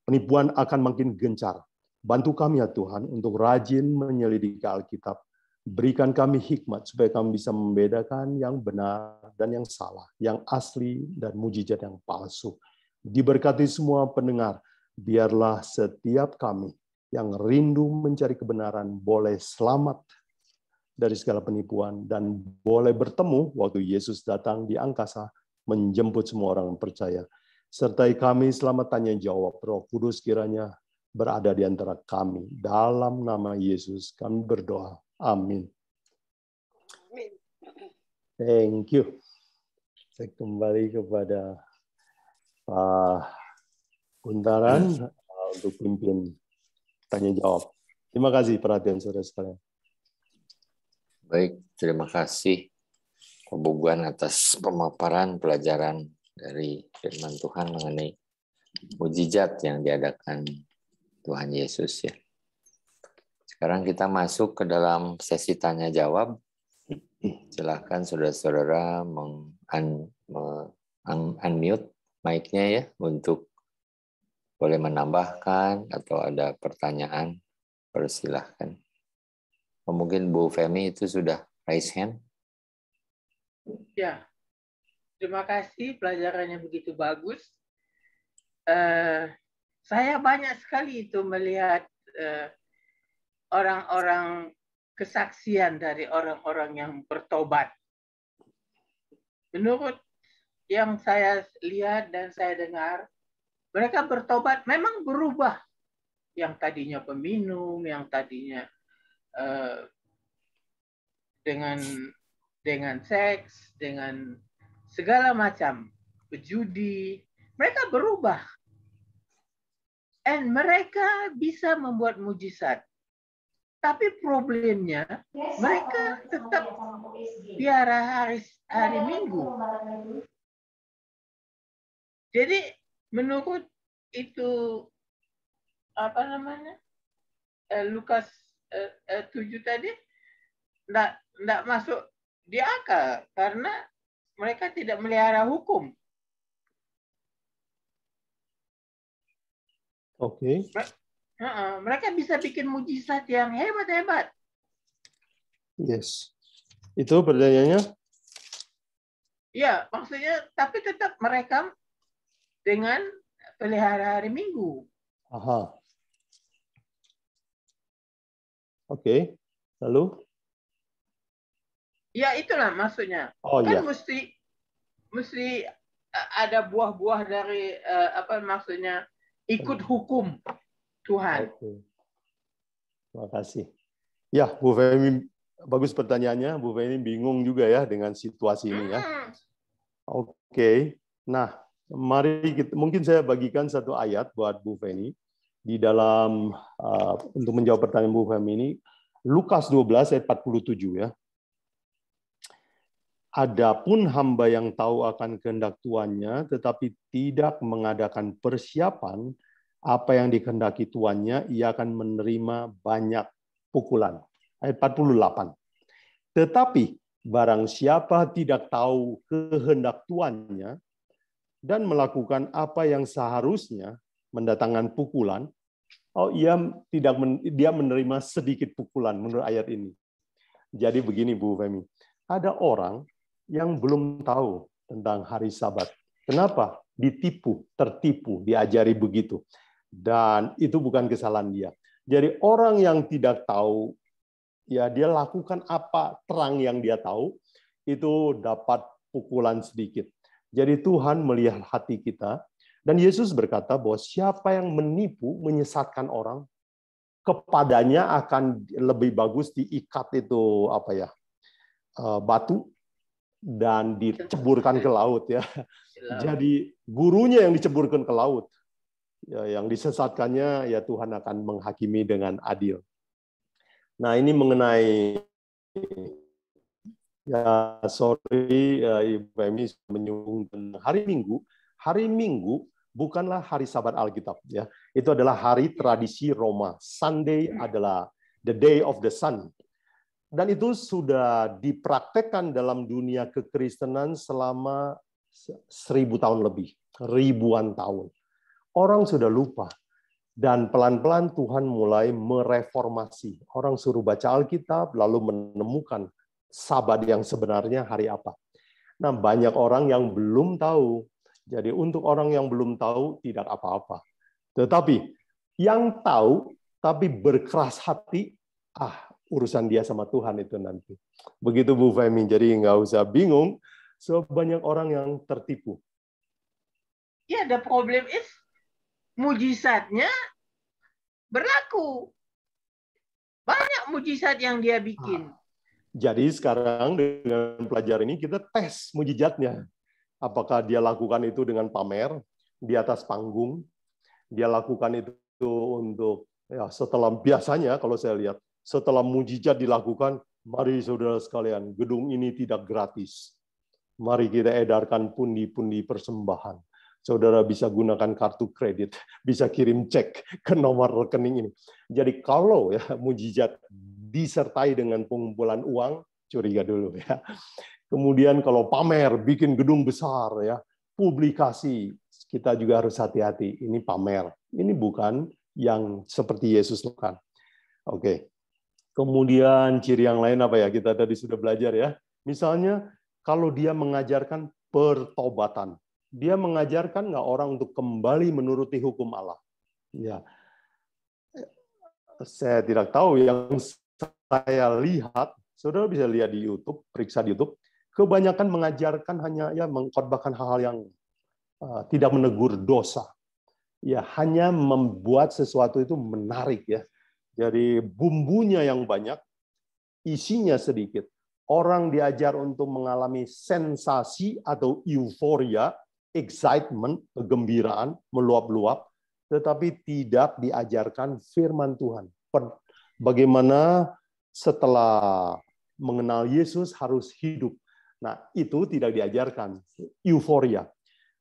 Penipuan akan makin gencar. Bantu kami ya Tuhan untuk rajin menyelidiki Alkitab, Berikan kami hikmat supaya kami bisa membedakan yang benar dan yang salah, yang asli dan mujizat yang palsu. Diberkati semua pendengar, biarlah setiap kami yang rindu mencari kebenaran boleh selamat dari segala penipuan dan boleh bertemu waktu Yesus datang di angkasa menjemput semua orang percaya. Sertai kami selama tanya jawab, roh kudus kiranya berada di antara kami. Dalam nama Yesus kami berdoa Amin. Amin. Thank you. Saya kembali kepada Pak Guntaran eh, untuk pimpin tanya jawab. Terima kasih perhatian saudara sekalian. Baik, terima kasih pembukuan atas pemaparan pelajaran dari firman Tuhan mengenai mujizat yang diadakan Tuhan Yesus ya. Sekarang kita masuk ke dalam sesi tanya jawab. Silahkan saudara-saudara meng mic-nya ya untuk boleh menambahkan atau ada pertanyaan persilahkan. Oh, mungkin Bu Femi itu sudah raise hand. Ya, terima kasih pelajarannya begitu bagus. Uh, saya banyak sekali itu melihat uh, orang-orang kesaksian dari orang-orang yang bertobat. Menurut yang saya lihat dan saya dengar, mereka bertobat memang berubah. Yang tadinya peminum, yang tadinya uh, dengan dengan seks, dengan segala macam berjudi, mereka berubah. And mereka bisa membuat mujizat. Tapi problemnya mereka tetap biara hari, hari Minggu. Jadi menurut itu apa namanya eh, Lukas eh, 7 eh, tadi tidak tidak masuk di akal karena mereka tidak melihara hukum. Oke. Okay. Uh-uh. Mereka bisa bikin mujizat yang hebat-hebat. Yes. Itu perdayanya? Ya, iya, maksudnya tapi tetap mereka dengan pelihara hari Minggu. Aha. Oke. Okay. Lalu? Ya, itulah maksudnya. Oh, kan ya. mesti mesti eh, ada buah-buah dari eh, apa maksudnya ikut hmm. hukum. Tuhan. Okay. Terima kasih. Ya, Bu Femi, bagus pertanyaannya. Bu Femi bingung juga ya dengan situasi ini ya. Oke. Nah, mari kita, mungkin saya bagikan satu ayat buat Bu Feni di dalam uh, untuk menjawab pertanyaan Bu Femi ini Lukas 12 ayat 47 ya. Adapun hamba yang tahu akan kehendak tuannya tetapi tidak mengadakan persiapan, apa yang dikehendaki tuannya, ia akan menerima banyak pukulan. Ayat 48. Tetapi barang siapa tidak tahu kehendak tuannya dan melakukan apa yang seharusnya mendatangkan pukulan, oh ia tidak men, dia menerima sedikit pukulan menurut ayat ini. Jadi begini Bu Femi, ada orang yang belum tahu tentang hari Sabat. Kenapa? Ditipu, tertipu, diajari begitu dan itu bukan kesalahan dia. Jadi orang yang tidak tahu, ya dia lakukan apa terang yang dia tahu, itu dapat pukulan sedikit. Jadi Tuhan melihat hati kita, dan Yesus berkata bahwa siapa yang menipu, menyesatkan orang, kepadanya akan lebih bagus diikat itu apa ya eh, batu dan diceburkan ke laut ya. Jadi gurunya yang diceburkan ke laut Ya, yang disesatkannya ya Tuhan akan menghakimi dengan adil. Nah ini mengenai ya sorry ya, Ibu Emi menyinggung hari Minggu. Hari Minggu bukanlah hari Sabat Alkitab ya. Itu adalah hari tradisi Roma. Sunday adalah the day of the sun. Dan itu sudah dipraktekkan dalam dunia kekristenan selama seribu tahun lebih, ribuan tahun. Orang sudah lupa. Dan pelan-pelan Tuhan mulai mereformasi. Orang suruh baca Alkitab, lalu menemukan sabat yang sebenarnya hari apa. Nah, banyak orang yang belum tahu. Jadi untuk orang yang belum tahu, tidak apa-apa. Tetapi yang tahu tapi berkeras hati, ah urusan dia sama Tuhan itu nanti. Begitu Bu Femi, jadi nggak usah bingung. So banyak orang yang tertipu. Yeah, the problem is mujizatnya berlaku. Banyak mujizat yang dia bikin. Ah. Jadi sekarang dengan pelajar ini kita tes mujizatnya. Apakah dia lakukan itu dengan pamer di atas panggung? Dia lakukan itu untuk ya setelah biasanya kalau saya lihat setelah mujizat dilakukan, mari saudara sekalian, gedung ini tidak gratis. Mari kita edarkan pundi-pundi persembahan saudara bisa gunakan kartu kredit, bisa kirim cek ke nomor rekening ini. Jadi kalau ya mujizat disertai dengan pengumpulan uang, curiga dulu ya. Kemudian kalau pamer, bikin gedung besar ya, publikasi, kita juga harus hati-hati. Ini pamer. Ini bukan yang seperti Yesus lakukan. Oke. Kemudian ciri yang lain apa ya? Kita tadi sudah belajar ya. Misalnya kalau dia mengajarkan pertobatan dia mengajarkan nggak orang untuk kembali menuruti hukum Allah? Ya, saya tidak tahu. Yang saya lihat, saudara bisa lihat di YouTube, periksa di YouTube, kebanyakan mengajarkan hanya ya mengkhotbahkan hal-hal yang uh, tidak menegur dosa. Ya, hanya membuat sesuatu itu menarik ya. Jadi bumbunya yang banyak, isinya sedikit. Orang diajar untuk mengalami sensasi atau euforia, excitement, kegembiraan, meluap-luap, tetapi tidak diajarkan firman Tuhan. Bagaimana setelah mengenal Yesus harus hidup. Nah, itu tidak diajarkan. Euforia.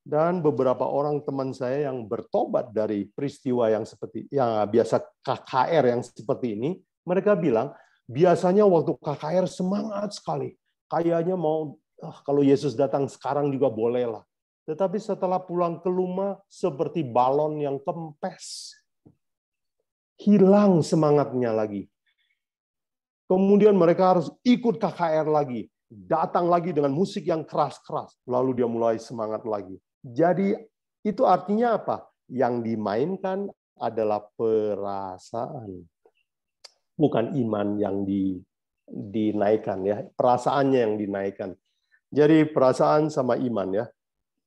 Dan beberapa orang teman saya yang bertobat dari peristiwa yang seperti yang biasa KKR yang seperti ini, mereka bilang biasanya waktu KKR semangat sekali. Kayaknya mau ah, kalau Yesus datang sekarang juga boleh lah tetapi setelah pulang ke rumah, seperti balon yang kempes, hilang semangatnya lagi. Kemudian mereka harus ikut KKR lagi, datang lagi dengan musik yang keras-keras, lalu dia mulai semangat lagi. Jadi itu artinya apa? Yang dimainkan adalah perasaan, bukan iman yang di, dinaikkan ya, perasaannya yang dinaikkan. Jadi perasaan sama iman ya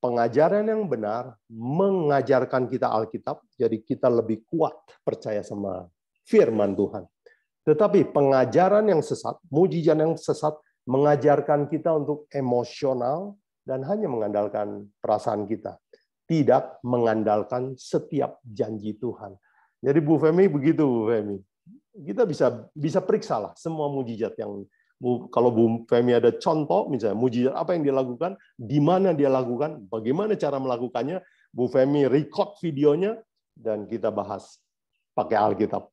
pengajaran yang benar mengajarkan kita Alkitab, jadi kita lebih kuat percaya sama firman Tuhan. Tetapi pengajaran yang sesat, mujizat yang sesat mengajarkan kita untuk emosional dan hanya mengandalkan perasaan kita, tidak mengandalkan setiap janji Tuhan. Jadi Bu Femi begitu Bu Femi. Kita bisa bisa periksalah semua mujizat yang kalau Bu Femi ada contoh misalnya mujizat apa yang dia lakukan, di mana dia lakukan, bagaimana cara melakukannya, Bu Femi record videonya dan kita bahas pakai Alkitab.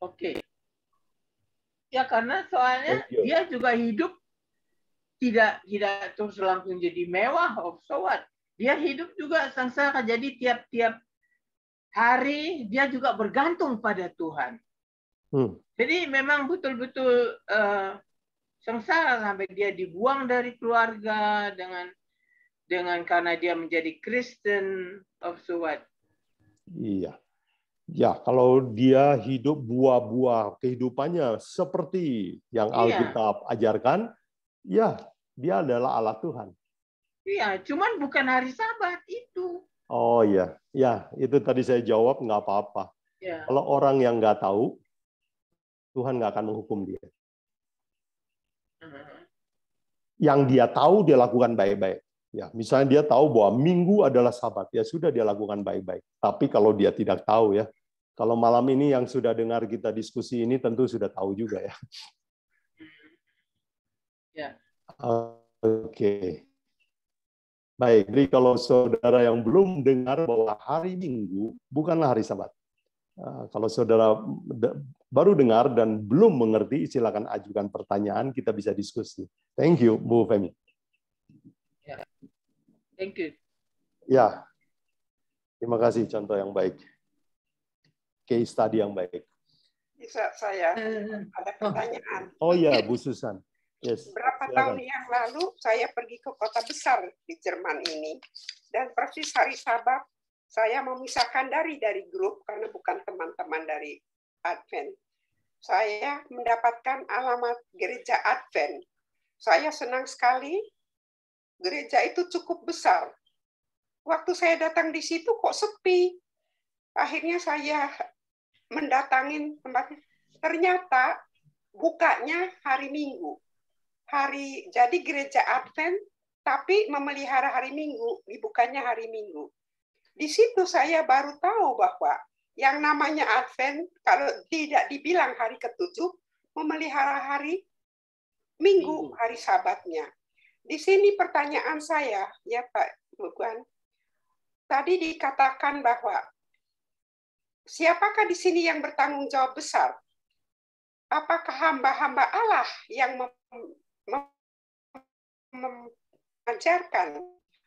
Oke. Okay. Ya karena soalnya dia juga hidup tidak tidak terus langsung jadi mewah of oh, so what. Dia hidup juga sengsara jadi tiap-tiap hari dia juga bergantung pada Tuhan. Hmm. Jadi memang betul-betul eh, sengsara sampai dia dibuang dari keluarga dengan dengan karena dia menjadi Kristen of so what? Iya. Ya, kalau dia hidup buah-buah kehidupannya seperti yang iya. Alkitab ajarkan, ya, dia adalah Allah Tuhan. Iya, cuman bukan hari Sabat itu. Oh iya, ya itu tadi saya jawab nggak apa-apa. Ya. Kalau orang yang nggak tahu, Tuhan nggak akan menghukum dia yang dia tahu dia lakukan baik-baik. Ya, misalnya dia tahu bahwa minggu adalah sabat, ya sudah dia lakukan baik-baik. Tapi kalau dia tidak tahu ya, kalau malam ini yang sudah dengar kita diskusi ini tentu sudah tahu juga ya. Ya. Oke. Okay. Baik, jadi kalau saudara yang belum dengar bahwa hari Minggu bukanlah hari Sabat. Ah, kalau saudara baru dengar dan belum mengerti, silakan ajukan pertanyaan, kita bisa diskusi. Thank you, Bu Femi. Ya. Thank you. Ya, terima kasih contoh yang baik. Case study yang baik. Bisa saya ada oh. pertanyaan. Oh iya, Bu Susan. Yes. Berapa silakan. tahun yang lalu saya pergi ke kota besar di Jerman ini dan persis hari Sabat saya memisahkan dari dari grup karena bukan teman-teman dari Advent. Saya mendapatkan alamat gereja Advent. Saya senang sekali gereja itu cukup besar. Waktu saya datang di situ kok sepi. Akhirnya saya mendatangin tempatnya. Ternyata bukanya hari Minggu. Hari jadi gereja Advent tapi memelihara hari Minggu, dibukanya hari Minggu. Di situ saya baru tahu bahwa yang namanya Advent, kalau tidak dibilang hari ketujuh, memelihara hari Minggu, hari Sabatnya. Di sini pertanyaan saya, ya Pak Bukan, tadi dikatakan bahwa siapakah di sini yang bertanggung jawab besar? Apakah hamba-hamba Allah yang mengajarkan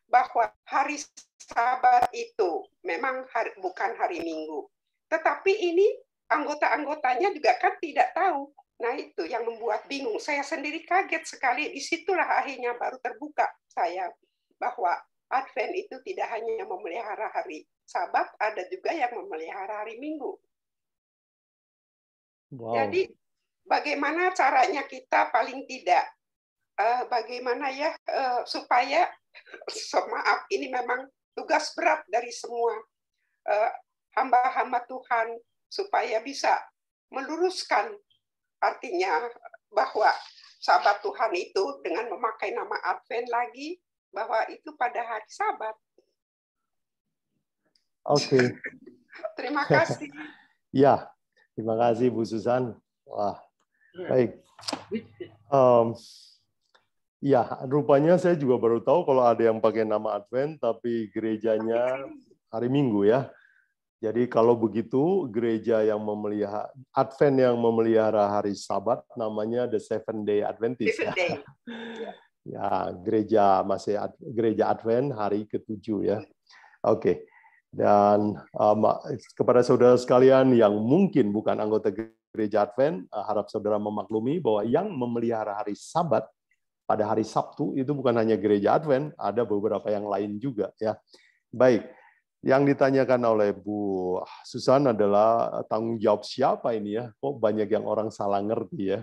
bahwa hari Sabat itu memang hari, bukan hari Minggu? Tetapi ini anggota-anggotanya juga kan tidak tahu. Nah itu yang membuat bingung. Saya sendiri kaget sekali. Disitulah akhirnya baru terbuka saya bahwa Advent itu tidak hanya memelihara hari Sabat, ada juga yang memelihara hari Minggu. Wow. Jadi bagaimana caranya kita paling tidak uh, bagaimana ya uh, supaya so, maaf ini memang tugas berat dari semua uh, hamba-hamba Tuhan supaya bisa meluruskan artinya bahwa sahabat Tuhan itu dengan memakai nama Advent lagi bahwa itu pada hari Sabat. Oke. Okay. terima kasih. ya, terima kasih Bu Susan. Wah, hmm. baik. Um, ya, rupanya saya juga baru tahu kalau ada yang pakai nama Advent tapi gerejanya kan hari Minggu ya. Jadi kalau begitu gereja yang memelihara Advent yang memelihara hari Sabat namanya the Seventh Day Adventist. Seven day. ya. ya gereja masih gereja Advent hari ketujuh ya. Oke. Okay. Dan um, kepada saudara sekalian yang mungkin bukan anggota gereja Advent, uh, harap saudara memaklumi bahwa yang memelihara hari Sabat pada hari Sabtu itu bukan hanya gereja Advent, ada beberapa yang lain juga ya. Baik, yang ditanyakan oleh Bu Susan adalah eh, tanggung jawab siapa ini ya? Kok banyak yang orang salah ngerti ya?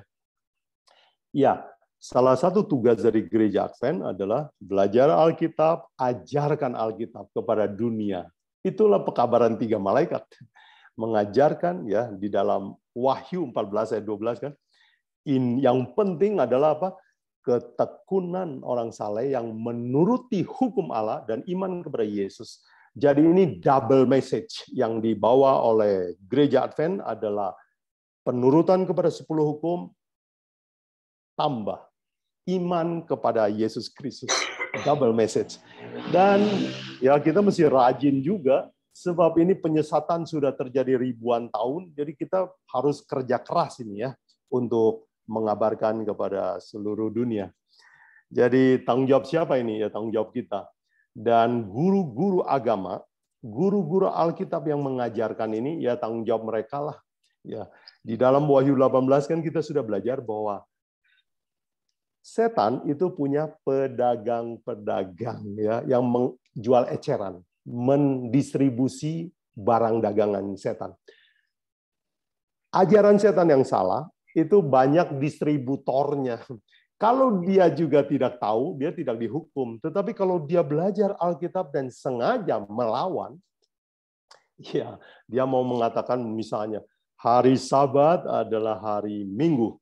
Ya, salah satu tugas dari gereja Advent adalah belajar Alkitab, ajarkan Alkitab kepada dunia. Itulah pekabaran tiga malaikat. Mengajarkan ya di dalam Wahyu 14 ayat 12 kan. In, yang penting adalah apa? ketekunan orang saleh yang menuruti hukum Allah dan iman kepada Yesus jadi ini double message yang dibawa oleh gereja Advent adalah penurutan kepada sepuluh hukum, tambah iman kepada Yesus Kristus. Double message. Dan ya kita mesti rajin juga sebab ini penyesatan sudah terjadi ribuan tahun, jadi kita harus kerja keras ini ya untuk mengabarkan kepada seluruh dunia. Jadi tanggung jawab siapa ini? Ya tanggung jawab kita dan guru-guru agama, guru-guru Alkitab yang mengajarkan ini ya tanggung jawab mereka lah. Ya, di dalam Wahyu 18 kan kita sudah belajar bahwa setan itu punya pedagang-pedagang ya yang menjual eceran, mendistribusi barang dagangan setan. Ajaran setan yang salah itu banyak distributornya. Kalau dia juga tidak tahu, dia tidak dihukum. Tetapi kalau dia belajar Alkitab dan sengaja melawan, ya dia mau mengatakan misalnya hari Sabat adalah hari Minggu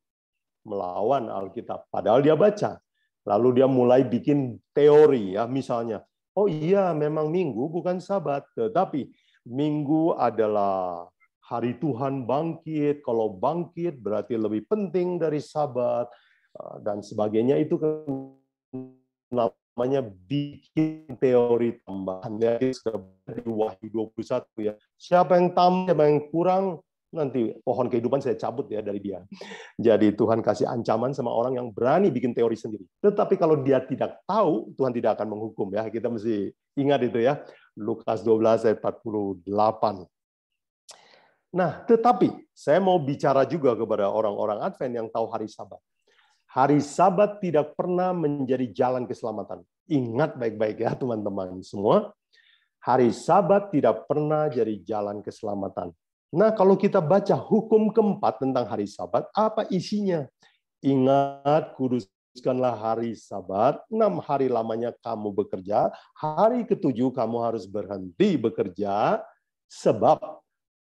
melawan Alkitab. Padahal dia baca. Lalu dia mulai bikin teori ya misalnya. Oh iya memang Minggu bukan Sabat, tetapi Minggu adalah hari Tuhan bangkit. Kalau bangkit berarti lebih penting dari Sabat Eh, dan sebagainya itu kan namanya bikin teori tambahan dari Wahyu 21 ya. Siapa yang tambah, siapa yang kurang, nanti pohon kehidupan saya cabut ya dari dia. Jadi Tuhan kasih ancaman sama orang yang berani bikin teori sendiri. Tetapi kalau dia tidak tahu, Tuhan tidak akan menghukum ya. Kita mesti ingat itu ya. Lukas 12 ayat 48. Nah, tetapi saya mau bicara juga kepada orang-orang Advent yang tahu hari Sabat. Hari Sabat tidak pernah menjadi jalan keselamatan. Ingat baik-baik ya teman-teman semua. Hari Sabat tidak pernah jadi jalan keselamatan. Nah, kalau kita baca hukum keempat tentang hari Sabat, apa isinya? Ingat kudus Kuduskanlah hari sabat, enam hari lamanya kamu bekerja, hari ketujuh kamu harus berhenti bekerja, sebab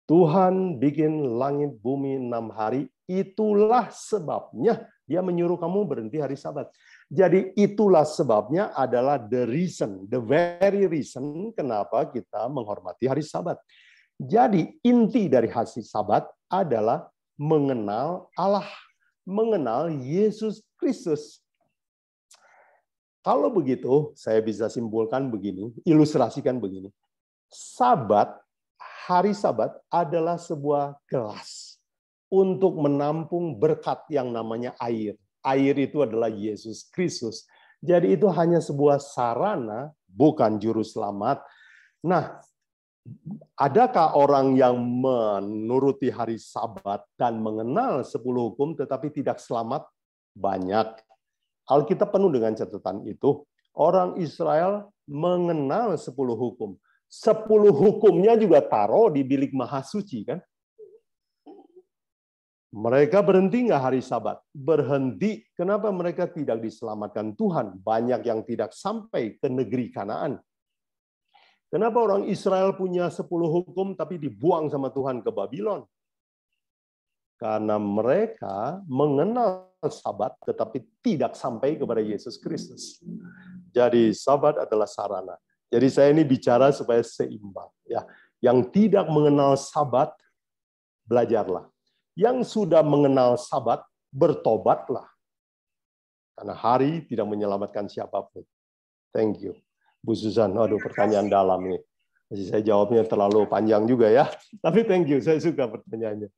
Tuhan bikin langit bumi enam hari, itulah sebabnya dia menyuruh kamu berhenti hari Sabat. Jadi itulah sebabnya adalah the reason, the very reason kenapa kita menghormati hari Sabat. Jadi inti dari hari Sabat adalah mengenal Allah, mengenal Yesus Kristus. Kalau begitu, saya bisa simpulkan begini, ilustrasikan begini. Sabat, hari Sabat adalah sebuah gelas untuk menampung berkat yang namanya air. Air itu adalah Yesus Kristus. Jadi itu hanya sebuah sarana, bukan juru selamat. Nah, adakah orang yang menuruti hari sabat dan mengenal sepuluh hukum tetapi tidak selamat? Banyak. Alkitab penuh dengan catatan itu. Orang Israel mengenal sepuluh hukum. Sepuluh hukumnya juga taruh di bilik mahasuci kan? Mereka berhenti nggak hari Sabat? Berhenti. Kenapa mereka tidak diselamatkan Tuhan? Banyak yang tidak sampai ke negeri Kanaan. Kenapa orang Israel punya 10 hukum tapi dibuang sama Tuhan ke Babylon? Karena mereka mengenal Sabat tetapi tidak sampai kepada Yesus Kristus. Jadi Sabat adalah sarana. Jadi saya ini bicara supaya seimbang. Ya, yang tidak mengenal Sabat belajarlah yang sudah mengenal sabat, bertobatlah. Karena hari tidak menyelamatkan siapapun. Thank you. Bu Susan, aduh pertanyaan dalam nih. Masih saya jawabnya terlalu panjang juga ya. Tapi thank you, saya suka pertanyaannya.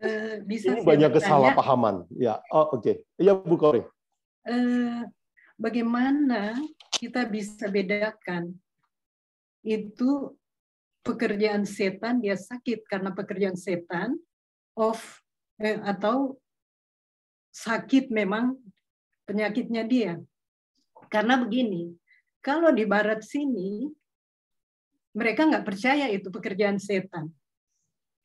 Uh, bisa Ini banyak kesalahpahaman. Ya, oh, oke. Okay. Iya Bu Kori. Uh, eh, bagaimana kita bisa bedakan itu pekerjaan setan dia sakit karena pekerjaan setan of eh, atau sakit memang penyakitnya dia. Karena begini, kalau di barat sini mereka nggak percaya itu pekerjaan setan.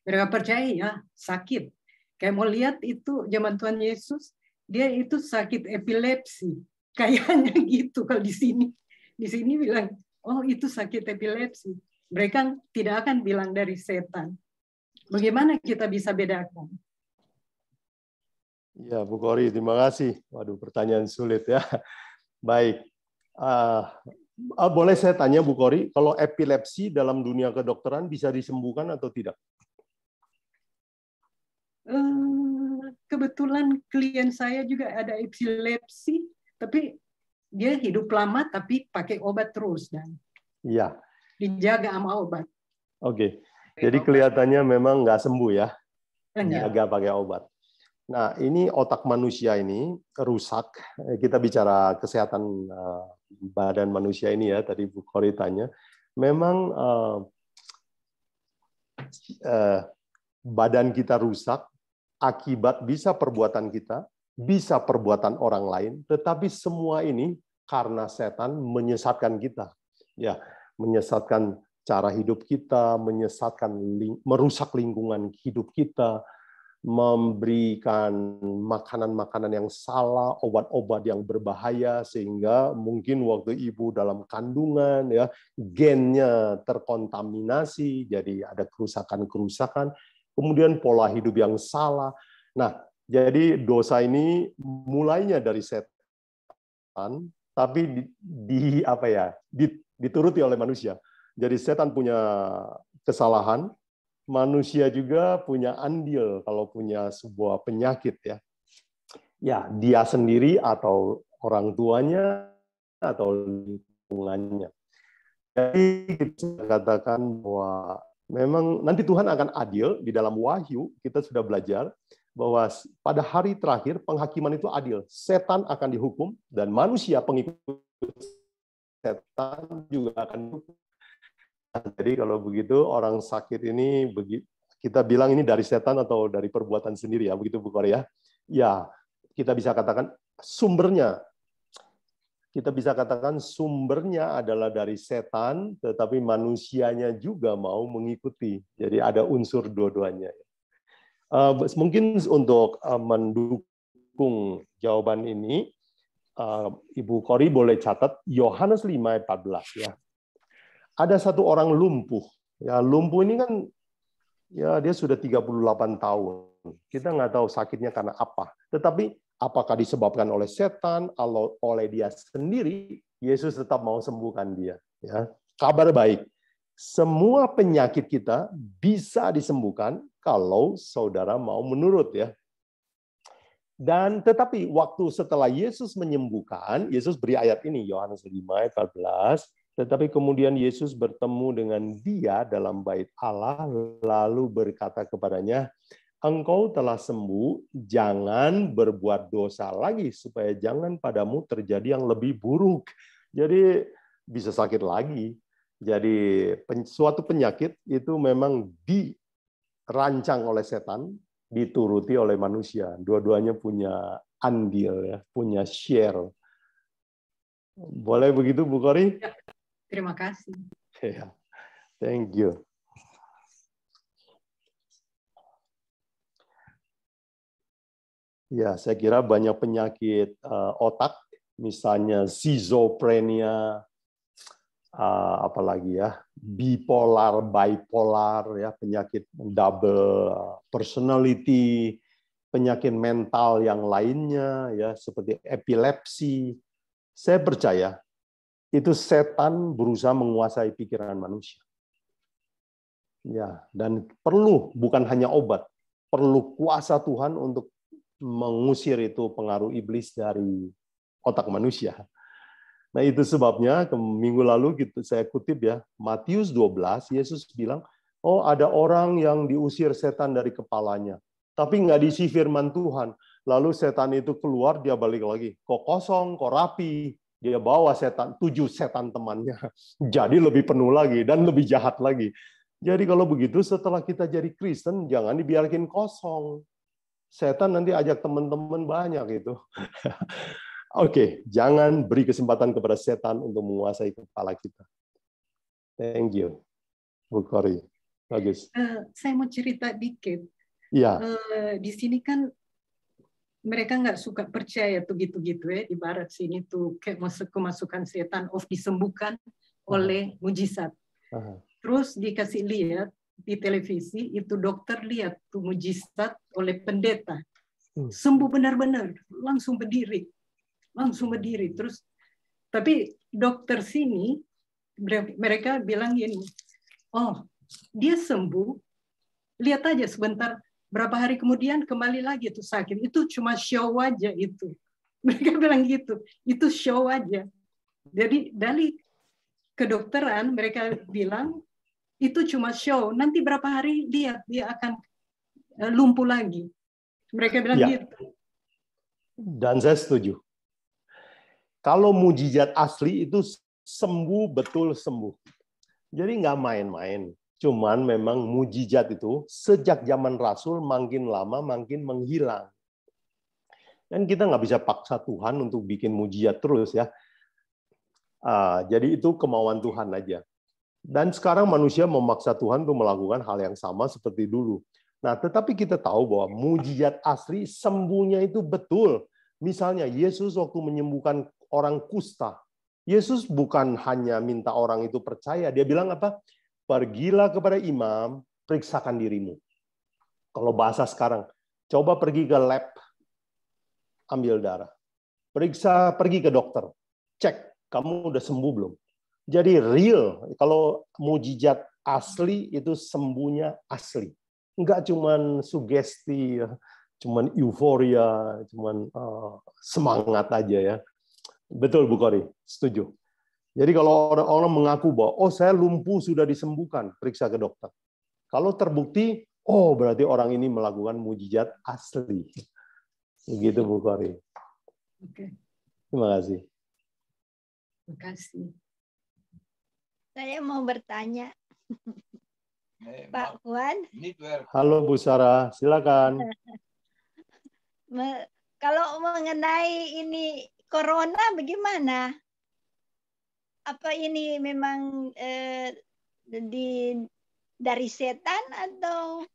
Mereka percaya ya sakit. Kayak mau lihat itu zaman Tuhan Yesus, dia itu sakit epilepsi. Kayaknya gitu kalau di sini. Di sini bilang, oh itu sakit epilepsi. Mereka tidak akan bilang dari setan. Bagaimana kita bisa bedakan? Ya, Bu Kori, terima kasih. Waduh, pertanyaan sulit ya. Baik. Uh, uh, boleh saya tanya Bu Kori, kalau epilepsi dalam dunia kedokteran bisa disembuhkan atau tidak? Uh, kebetulan klien saya juga ada epilepsi, tapi dia hidup lama tapi pakai obat terus dan. Iya dijaga sama obat. Oke, jadi kelihatannya memang nggak sembuh ya, dijaga pakai obat. Nah, ini otak manusia ini rusak. Eh, kita bicara kesehatan eh, badan manusia ini ya, tadi Bu Kori tanya. Memang eh, badan kita rusak akibat bisa perbuatan kita, bisa perbuatan orang lain, tetapi semua ini karena setan menyesatkan kita. Ya, menyesatkan cara hidup kita, menyesatkan merusak lingkungan hidup kita, memberikan makanan-makanan yang salah, obat-obat yang berbahaya sehingga mungkin waktu ibu dalam kandungan ya gennya terkontaminasi, jadi ada kerusakan-kerusakan, kemudian pola hidup yang salah. Nah, jadi dosa ini mulainya dari setan tapi di, di apa ya? Di, dituruti oleh manusia. Jadi setan punya kesalahan, manusia juga punya andil kalau punya sebuah penyakit ya. Ya, dia sendiri atau orang tuanya atau lingkungannya. Jadi kita katakan bahwa memang nanti Tuhan akan adil di dalam wahyu, kita sudah belajar bahwa pada hari terakhir penghakiman itu adil. Setan akan dihukum dan manusia pengikut setan juga akan nah, jadi kalau begitu orang sakit ini kita bilang ini dari setan atau dari perbuatan sendiri ya begitu Bu Korea ya kita bisa katakan sumbernya kita bisa katakan sumbernya adalah dari setan, tetapi manusianya juga mau mengikuti. Jadi ada unsur dua-duanya. Eh, mungkin untuk eh, mendukung jawaban ini, uh, Ibu Kori boleh catat Yohanes 14 ya. Ada satu orang lumpuh. Ya, lumpuh ini kan ya dia sudah 38 tahun. Kita nggak tahu sakitnya karena apa. Tetapi apakah disebabkan oleh setan atau oleh dia sendiri, Yesus tetap mau sembuhkan dia, ya. Kabar baik. Semua penyakit kita bisa disembuhkan kalau saudara mau menurut ya. Dan tetapi waktu setelah Yesus menyembuhkan, Yesus beri ayat ini, Yohanes 5 14, tetapi kemudian Yesus bertemu dengan dia dalam bait Allah, lalu berkata kepadanya, engkau telah sembuh, jangan berbuat dosa lagi, supaya jangan padamu terjadi yang lebih buruk. Jadi bisa sakit lagi. Jadi suatu penyakit itu memang dirancang oleh setan dituruti oleh manusia. Dua-duanya punya andil ya, punya share. Boleh begitu Bu Kori? Ya, terima kasih. Ya. Thank you. Ya, saya kira banyak penyakit eh, otak, misalnya schizophrenia, Eh, apalagi ya bipolar, bipolar ya penyakit double eh, personality, penyakit mental yang lainnya ya seperti epilepsi. Saya percaya itu setan berusaha menguasai pikiran manusia. Ya, dan perlu bukan hanya obat, perlu kuasa Tuhan untuk mengusir itu pengaruh iblis dari otak manusia. Nah, itu sebabnya ke minggu lalu gitu saya kutip ya, Matius 12 Yesus bilang, "Oh, ada orang yang diusir setan dari kepalanya, tapi nggak diisi firman Tuhan." Lalu setan itu keluar, dia balik lagi. Kok kosong, kok rapi. Dia bawa setan, tujuh setan temannya. Jadi lebih penuh lagi dan lebih jahat lagi. Jadi kalau begitu setelah kita jadi Kristen, jangan dibiarkan kosong. Setan nanti ajak teman-teman banyak itu. Oke, jangan beri kesempatan kepada setan untuk menguasai kepala kita. Thank you, Bu Kori. Bagus. Uh, saya mau cerita dikit. Iya. Uh, di sini kan mereka nggak suka percaya tuh gitu-gitu ya di barat sini tuh kayak masuk kemasukan setan of disembuhkan oleh mujizat. -huh. Terus dikasih lihat di televisi itu dokter lihat tuh mujizat oleh pendeta. Hmm. Sembuh benar-benar, langsung berdiri langsung iya. berdiri terus tapi dokter sini mereka bilang ini, oh dia sembuh lihat aja sebentar berapa hari kemudian kembali lagi itu sakit itu cuma show aja itu mereka bilang gitu itu show aja jadi dari kedokteran mereka bilang itu cuma show nanti berapa hari lihat dia akan eh, lumpuh lagi mereka bilang ya. gitu dan saya setuju kalau mujizat asli itu sembuh betul sembuh. Jadi nggak main-main. Cuman memang mujizat itu sejak zaman Rasul makin lama makin menghilang. Dan kita nggak bisa paksa Tuhan untuk bikin mujizat terus ya. Ah, jadi itu kemauan Tuhan aja. Dan sekarang manusia memaksa Tuhan untuk melakukan hal yang sama seperti dulu. Nah, tetapi kita tahu bahwa mujizat asli sembuhnya itu betul. Misalnya Yesus waktu menyembuhkan orang kusta. Yesus bukan hanya minta orang itu percaya, dia bilang apa? Pergilah kepada imam, periksakan dirimu. Kalau bahasa sekarang, coba pergi ke lab, ambil darah. Periksa, pergi ke dokter, cek kamu udah sembuh belum. Jadi real, kalau mujizat asli itu sembuhnya asli. Enggak cuman sugesti, cuman euforia, cuman uh, semangat aja ya. Betul Bu Kori, setuju. Jadi kalau orang-orang mengaku bahwa oh saya lumpuh sudah disembuhkan, periksa ke dokter. Kalau terbukti, oh berarti orang ini melakukan mujizat asli. Begitu Bu Kori. Oke. Terima kasih. Terima kasih. Saya mau bertanya. Hey, Pak Puan. Halo Bu Sarah, silakan. kalau mengenai ini corona bagaimana? Apa ini memang eh, di dari setan atau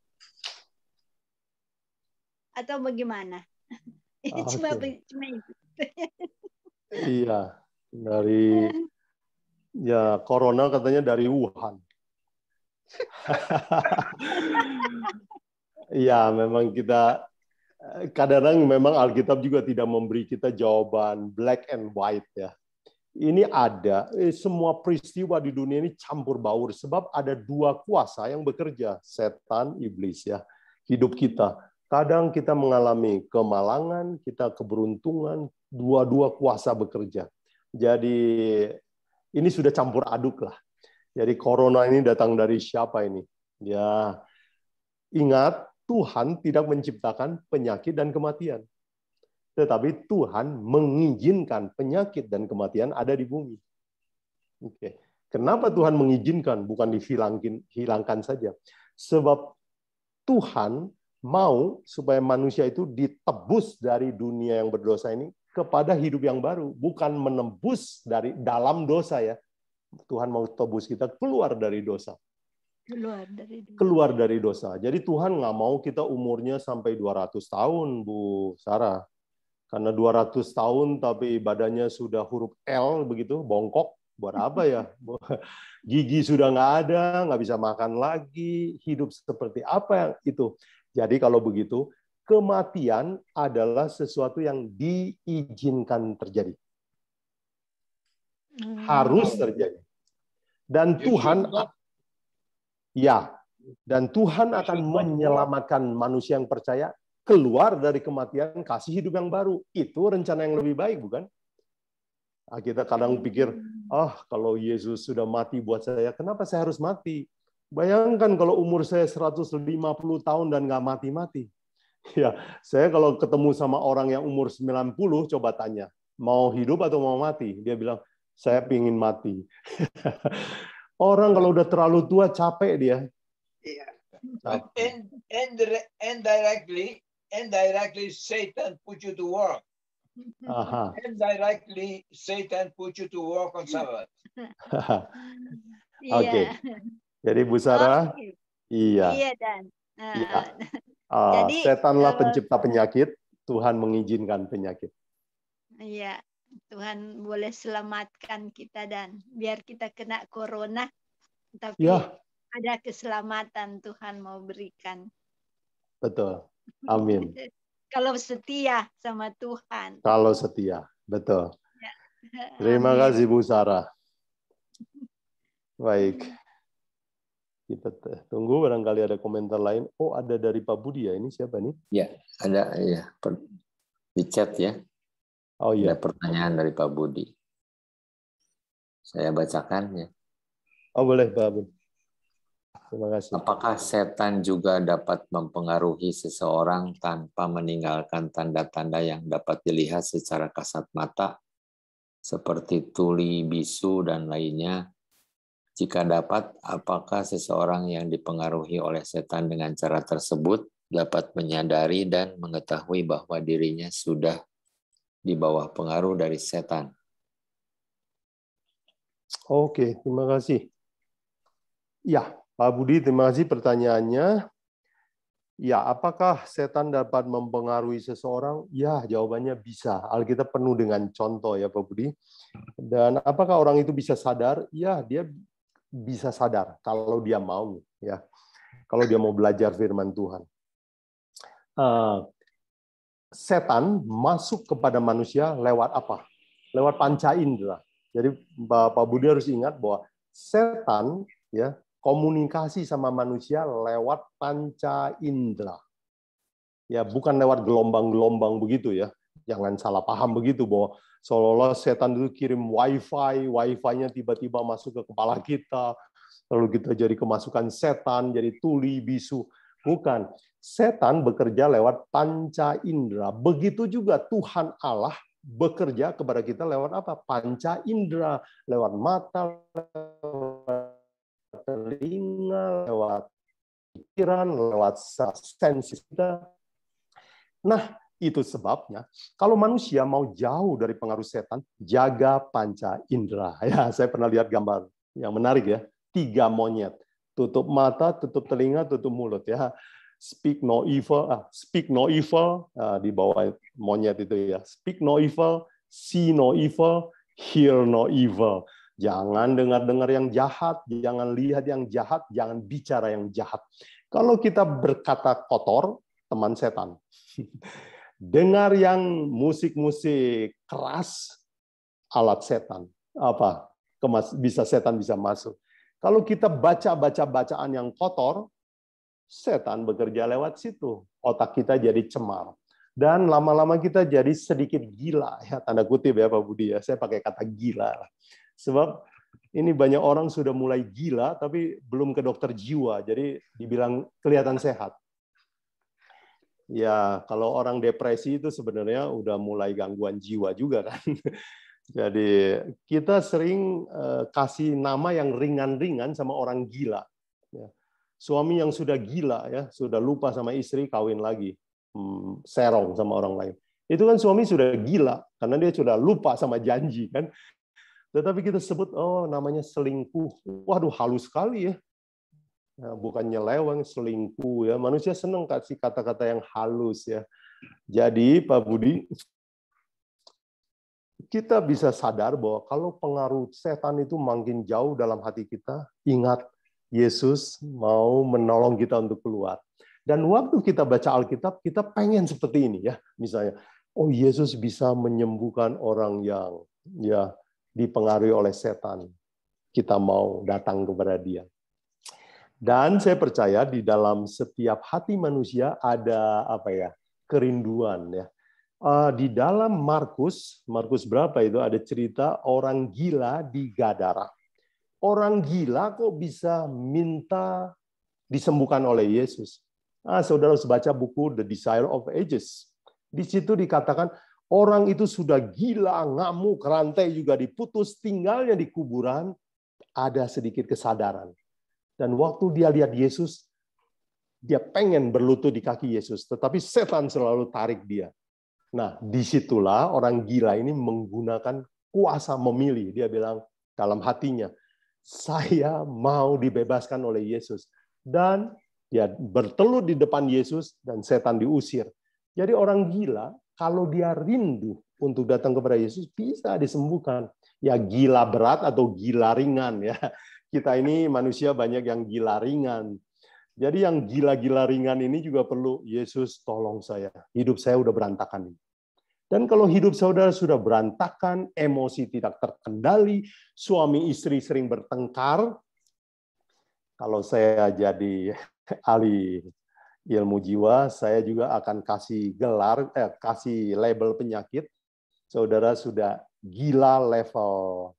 atau bagaimana? okay. cuma cuma itu. iya, dari ya corona katanya dari Wuhan. Iya, memang kita kadang-kadang memang Alkitab juga tidak memberi kita jawaban black and white ya. Ini ada eh, semua peristiwa di dunia ini campur baur sebab ada dua kuasa yang bekerja, setan, iblis ya. Hidup kita. Kadang kita mengalami kemalangan, kita keberuntungan, dua-dua kuasa bekerja. Jadi ini sudah campur aduk lah. Jadi corona ini datang dari siapa ini? Ya ingat Tuhan tidak menciptakan penyakit dan kematian. Tetapi Tuhan mengizinkan penyakit dan kematian ada di bumi. Oke. Kenapa Tuhan mengizinkan bukan dihilangkan saja? Sebab Tuhan mau supaya manusia itu ditebus dari dunia yang berdosa ini kepada hidup yang baru, bukan menembus dari dalam dosa ya. Tuhan mau tebus kita keluar dari dosa keluar dari dosa. keluar dari dosa. Jadi Tuhan nggak mau kita umurnya sampai 200 tahun, Bu Sarah. Karena 200 tahun tapi badannya sudah huruf L begitu, bongkok, buat apa ya? Gigi sudah nggak ada, nggak bisa makan lagi, hidup seperti apa yang itu. Jadi kalau begitu, kematian adalah sesuatu yang diizinkan terjadi. Hmm. Harus terjadi. Dan Tuhan Ya, dan Tuhan akan menyelamatkan manusia yang percaya keluar dari kematian kasih hidup yang baru. Itu rencana yang lebih baik, bukan? Nah, kita kadang pikir, ah kalau Yesus sudah mati buat saya, kenapa saya harus mati? Bayangkan kalau umur saya 150 tahun dan nggak mati-mati. Ya, saya kalau ketemu sama orang yang umur 90, coba tanya, mau hidup atau mau mati? Dia bilang, saya pingin mati. Orang kalau udah terlalu tua capek dia. Iya. Yeah. And, and, and directly, Satan put you to work. Aha. And Satan put you to work on Sabbath. Oke. okay. Jadi Bu Sarah, okay. iya. Iya dan. Uh, iya. Uh, Jadi setanlah eh, pencipta penyakit, Tuhan mengizinkan penyakit. Iya. Tuhan boleh selamatkan kita dan biar kita kena corona tapi ya. ada keselamatan Tuhan mau berikan. Betul. Amin. Kalau setia sama Tuhan. Kalau setia, betul. Ya. Terima Amin. kasih Bu Sarah. Baik. Kita tunggu barangkali ada komentar lain. Oh, ada dari Pak Budi ya. Ini siapa nih? Ya, ada ya. Di chat ya. Oh iya. Ada pertanyaan dari Pak Budi. Saya bacakan ya. Oh boleh Pak Budi. Terima kasih. Apakah setan juga dapat mempengaruhi seseorang tanpa meninggalkan tanda-tanda yang dapat dilihat secara kasat mata, seperti tuli, bisu, dan lainnya? Jika dapat, apakah seseorang yang dipengaruhi oleh setan dengan cara tersebut dapat menyadari dan mengetahui bahwa dirinya sudah di bawah pengaruh dari setan. Oke, terima kasih. Ya, Pak Budi, terima kasih pertanyaannya. Ya, apakah setan dapat mempengaruhi seseorang? Ya, jawabannya bisa. Alkitab penuh dengan contoh ya, Pak Budi. Dan apakah orang itu bisa sadar? Ya, dia bisa sadar kalau dia mau, ya. Kalau dia mau belajar firman Tuhan. Eh, setan masuk kepada manusia lewat apa? Lewat panca indera. Jadi Bapak Budi harus ingat bahwa setan ya komunikasi sama manusia lewat panca indera. Ya, bukan lewat gelombang-gelombang begitu ya. Jangan salah paham begitu bahwa seolah-olah setan itu kirim wifi, wifi-nya tiba-tiba masuk ke kepala kita, lalu kita jadi kemasukan setan, jadi tuli, bisu. Bukan. Setan bekerja lewat panca indera. Begitu juga Tuhan Allah bekerja kepada kita lewat apa? Panca indera, lewat mata, lewat telinga, lewat pikiran, lewat sensi Nah, itu sebabnya kalau manusia mau jauh dari pengaruh setan, jaga panca indera. Ya, saya pernah lihat gambar yang menarik ya, tiga monyet tutup mata, tutup telinga, tutup mulut ya. Speak no evil, ah, speak no evil ah, di bawah monyet itu ya. Speak no evil, see no evil, hear no evil. Jangan dengar-dengar yang jahat, jangan lihat yang jahat, jangan bicara yang jahat. Kalau kita berkata kotor, teman setan. Dengar yang musik-musik keras, alat setan. Apa? bisa setan bisa masuk. Kalau kita baca-baca bacaan yang kotor, setan bekerja lewat situ. Otak kita jadi cemar. Dan lama-lama kita jadi sedikit gila, ya tanda kutip ya Pak Budi ya. Saya pakai kata gila. Sebab ini banyak orang sudah mulai gila, tapi belum ke dokter jiwa. Jadi dibilang kelihatan sehat. Ya, kalau orang depresi itu sebenarnya udah mulai gangguan jiwa juga kan. Jadi kita sering eh, kasih nama yang ringan-ringan sama orang gila. Ya. Suami yang sudah gila ya, sudah lupa sama istri, kawin lagi, hmm, serong sama orang lain. Itu kan suami sudah gila karena dia sudah lupa sama janji kan. Tetapi kita sebut oh namanya selingkuh. Waduh halus sekali ya. Nah, ya, bukan nyeleweng selingkuh ya. Manusia senang kasih kata-kata yang halus ya. Jadi Pak Budi kita bisa sadar bahwa kalau pengaruh setan itu makin jauh dalam hati kita, ingat Yesus mau menolong kita untuk keluar. Dan waktu kita baca Alkitab, kita pengen seperti ini ya, misalnya, oh Yesus bisa menyembuhkan orang yang ya dipengaruhi oleh setan. Kita mau datang kepada Dia. Dan saya percaya di dalam setiap hati manusia ada apa ya? kerinduan ya Eh, di dalam Markus, Markus berapa itu ada cerita orang gila di Gadara. Orang gila kok bisa minta disembuhkan oleh Yesus? Nah, saudara harus baca buku The Desire of Ages. Di situ dikatakan orang itu sudah gila, ngamuk, rantai juga diputus, tinggalnya di kuburan, ada sedikit kesadaran. Dan waktu dia lihat Yesus, dia pengen berlutut di kaki Yesus, tetapi setan selalu tarik dia Nah, disitulah orang gila ini menggunakan kuasa memilih. Dia bilang dalam hatinya, saya mau dibebaskan oleh Yesus. Dan dia bertelur di depan Yesus dan setan diusir. Jadi orang gila kalau dia rindu untuk datang kepada Yesus bisa disembuhkan. Ya gila berat atau gila ringan ya. Kita ini manusia banyak yang gila ringan. Jadi yang gila-gila ringan ini juga perlu Yesus tolong saya. Hidup saya udah berantakan ini. Dan kalau hidup saudara sudah berantakan, emosi tidak terkendali, suami istri sering bertengkar, kalau saya jadi ahli ilmu jiwa, saya juga akan kasih gelar, eh, kasih label penyakit. Saudara sudah gila level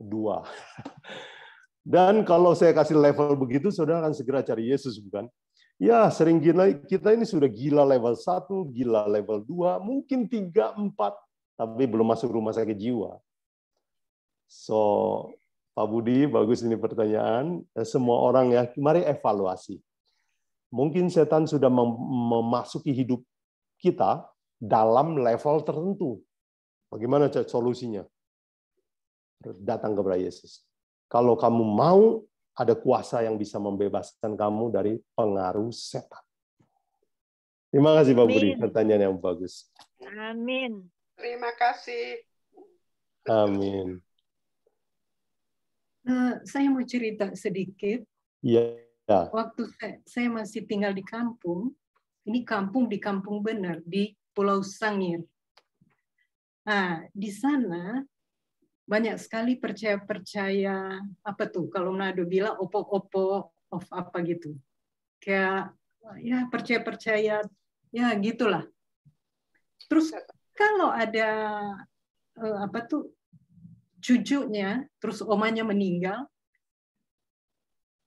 2. Dan kalau saya kasih level begitu, saudara akan segera cari Yesus, bukan? Ya, sering gila, kita ini sudah gila level 1, gila level 2, mungkin 3, 4, tapi belum masuk rumah sakit jiwa. So, Pak Budi, bagus ini pertanyaan. Eh, semua orang ya, mari evaluasi. Mungkin setan sudah mem memasuki hidup kita dalam level tertentu. Bagaimana solusinya? Datang kepada Yesus. Kalau kamu mau, ada kuasa yang bisa membebaskan kamu dari pengaruh setan. Terima kasih, Pak Budi. Pertanyaan yang bagus. Amin. Terima kasih. Amin. Uh, saya mau cerita sedikit. Iya. Yeah. Waktu saya, saya masih tinggal di kampung, ini kampung di kampung benar di Pulau Sangir. Nah, di sana banyak sekali percaya-percaya apa tuh kalau Nado bilang opo-opo of apa gitu kayak ya percaya-percaya ya gitulah terus kalau ada eh, apa tuh cucunya terus omanya meninggal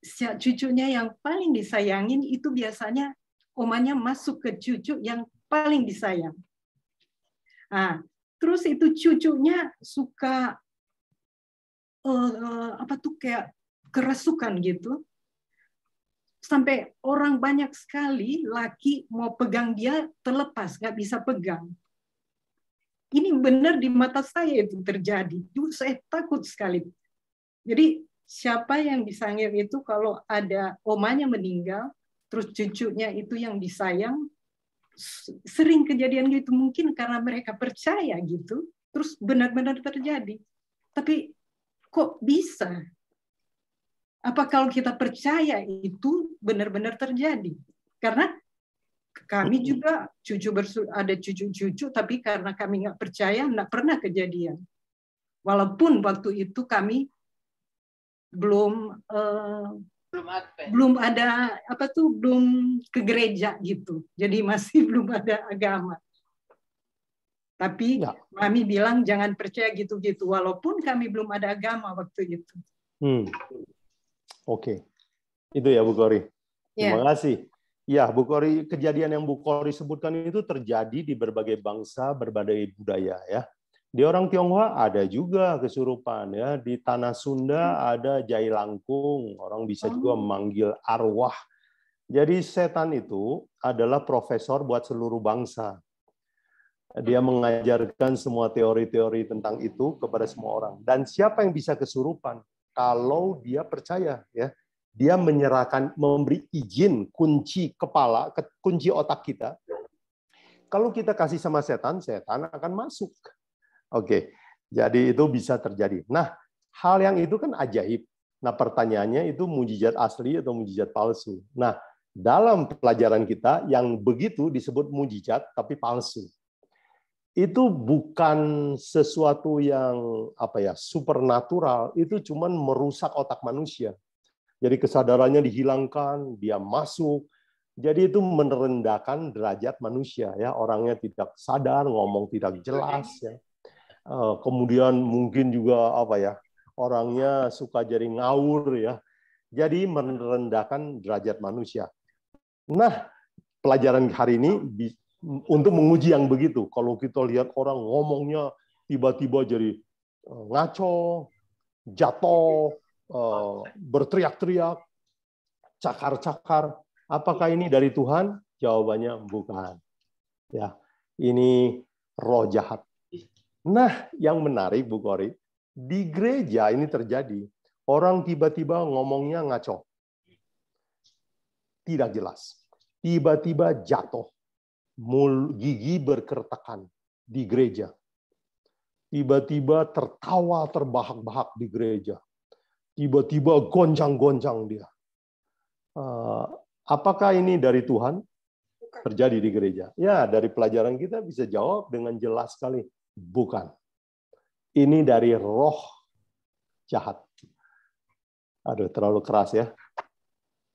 si cucunya yang paling disayangin itu biasanya omanya masuk ke cucu yang paling disayang Ah, terus itu cucunya suka uh, apa tuh kayak kerasukan gitu sampai orang banyak sekali laki mau pegang dia terlepas nggak bisa pegang ini benar di mata saya itu terjadi justru saya takut sekali jadi siapa yang disayang itu kalau ada omanya meninggal terus cucunya itu yang disayang sering kejadian gitu mungkin karena mereka percaya gitu terus benar-benar terjadi tapi kok bisa? Apa kalau kita percaya itu benar-benar terjadi? Karena kami juga cucu bersu ada cucu-cucu, tapi karena kami nggak percaya, nggak pernah kejadian. Walaupun waktu itu kami belum eh, belum belum ada apa tuh belum ke gereja gitu jadi masih belum ada agama tapi ya. kami bilang jangan percaya gitu-gitu, walaupun kami belum ada agama waktu itu. Hmm. Oke, okay. itu ya Bu Kori. Ya. Terima kasih. Ya, Bu Kori, kejadian yang Bu Kori sebutkan itu terjadi di berbagai bangsa, berbagai budaya ya. Di orang Tionghoa ada juga kesurupan ya. Di tanah Sunda hmm. ada jai langkung. Orang bisa oh. juga memanggil arwah. Jadi setan itu adalah profesor buat seluruh bangsa dia mengajarkan semua teori-teori tentang itu kepada semua orang. Dan siapa yang bisa kesurupan? Kalau dia percaya, ya, dia menyerahkan, memberi izin kunci kepala, kunci otak kita. Kalau kita kasih sama setan, setan akan masuk. Oke, jadi itu bisa terjadi. Nah, hal yang itu kan ajaib. Nah, pertanyaannya itu mujizat asli atau mujizat palsu. Nah, dalam pelajaran kita yang begitu disebut mujizat tapi palsu itu bukan sesuatu yang apa ya supernatural itu cuman merusak otak manusia jadi kesadarannya dihilangkan dia masuk jadi itu merendahkan derajat manusia ya orangnya tidak sadar ngomong tidak jelas ya eh, kemudian mungkin juga apa ya orangnya suka jadi ngawur ya jadi merendahkan derajat manusia nah pelajaran hari ini untuk menguji yang begitu. Kalau kita lihat orang ngomongnya tiba-tiba jadi eh, ngaco, jatuh, eh, berteriak-teriak, cakar-cakar, apakah ini dari Tuhan? Jawabannya bukan. Ya, ini roh jahat. Nah, yang menarik Bu Kori, di gereja ini terjadi orang tiba-tiba ngomongnya ngaco, tidak jelas, tiba-tiba jatuh, mul gigi berkertakan di gereja. Tiba-tiba tertawa terbahak-bahak di gereja. Tiba-tiba goncang-goncang dia. Eh, apakah ini dari Tuhan? Terjadi di gereja. Ya, dari pelajaran kita bisa jawab dengan jelas sekali. Bukan. Ini dari roh jahat. Aduh, terlalu keras ya.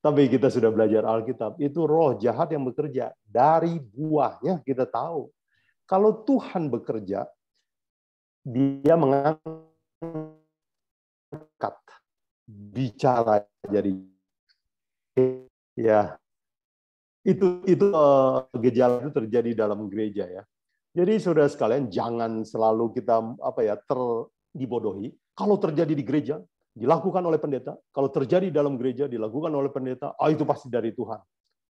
Tapi kita sudah belajar Alkitab. Itu roh jahat yang bekerja dari buahnya kita tahu. Kalau Tuhan bekerja, dia mengangkat bicara jadi ya itu itu uh, gejala itu terjadi dalam gereja ya. Jadi saudara sekalian jangan selalu kita apa ya ter dibodohi. Kalau terjadi di gereja dilakukan oleh pendeta, kalau terjadi dalam gereja dilakukan oleh pendeta, oh, itu pasti dari Tuhan.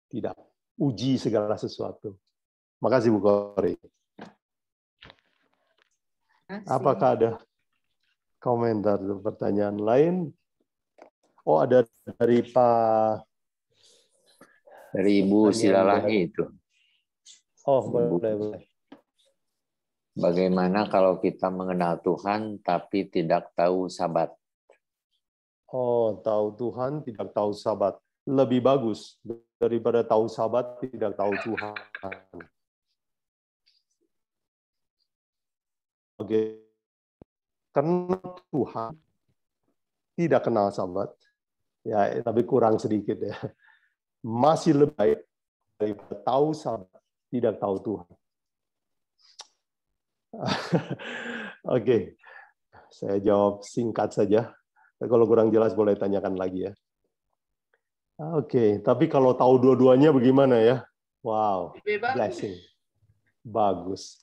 Tidak uji segala sesuatu. Makasih Bu Kori. Apakah ada komentar atau pertanyaan lain? Oh, ada dari Pak dari Ibu Silalahi itu. Oh, boleh, boleh. Bagaimana kalau kita mengenal Tuhan tapi tidak tahu sabat? Oh, tahu Tuhan tidak tahu sabat. Lebih bagus daripada tahu sahabat tidak tahu Tuhan. Oke. Karena Tuhan tidak kenal sahabat ya tapi kurang sedikit ya. Masih lebih baik daripada tahu sahabat tidak tahu Tuhan. Oke, okay. saya jawab singkat saja. Kalau kurang jelas boleh tanyakan lagi ya. Ah, oke, okay. tapi kalau tahu dua-duanya bagaimana ya? Wow, blessing. Bagus.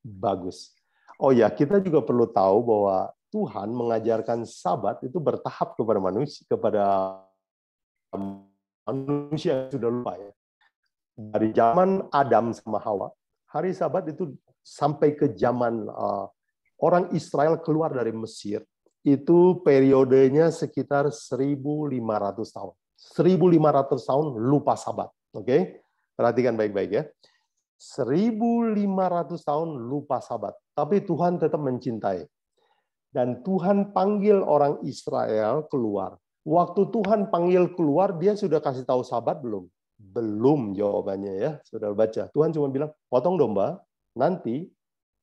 Bagus. Oh ya, kita juga perlu tahu bahwa Tuhan mengajarkan sabat itu bertahap kepada manusia, kepada manusia yang sudah lupa ya. Dari zaman Adam sama Hawa, hari sabat itu sampai ke zaman uh, orang Israel keluar dari Mesir, itu periodenya sekitar 1.500 tahun 1500 tahun lupa sabat. Oke, okay? perhatikan baik-baik ya. 1500 tahun lupa sabat, tapi Tuhan tetap mencintai. Dan Tuhan panggil orang Israel keluar. Waktu Tuhan panggil keluar, dia sudah kasih tahu sabat belum? Belum jawabannya ya, sudah baca. Tuhan cuma bilang, potong domba, nanti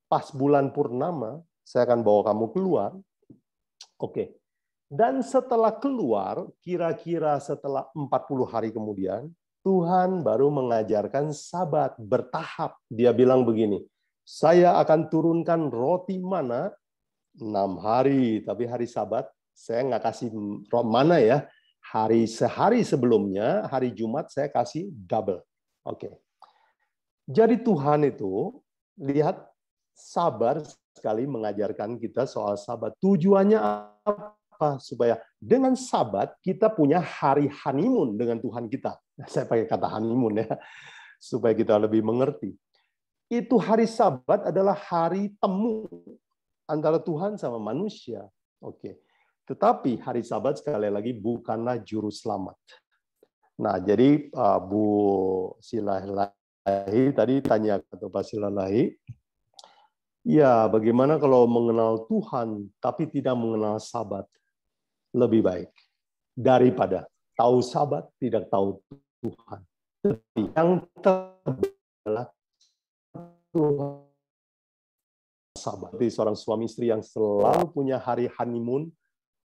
pas bulan purnama, saya akan bawa kamu keluar. Oke, okay. Dan setelah keluar, kira-kira setelah 40 hari kemudian, Tuhan baru mengajarkan sabat bertahap. Dia bilang begini, saya akan turunkan roti mana enam hari, tapi hari sabat saya nggak kasih roti mana ya. Hari sehari sebelumnya, hari Jumat saya kasih double. Oke. Jadi Tuhan itu lihat sabar sekali mengajarkan kita soal sabat. Tujuannya apa? apa? Supaya dengan sabat kita punya hari honeymoon dengan Tuhan kita. Saya pakai kata honeymoon ya, supaya kita lebih mengerti. Itu hari sabat adalah hari temu antara Tuhan sama manusia. Oke. Tetapi hari sabat sekali lagi bukanlah juru selamat. Nah, jadi uh, Bu Silahi tadi tanya atau Pak Silahi, Ya, bagaimana kalau mengenal Tuhan tapi tidak mengenal Sabat? lebih baik daripada tahu sabat tidak tahu Tuhan. Tapi yang terbaik adalah Tuhan. Sabat. Jadi seorang suami istri yang selalu punya hari honeymoon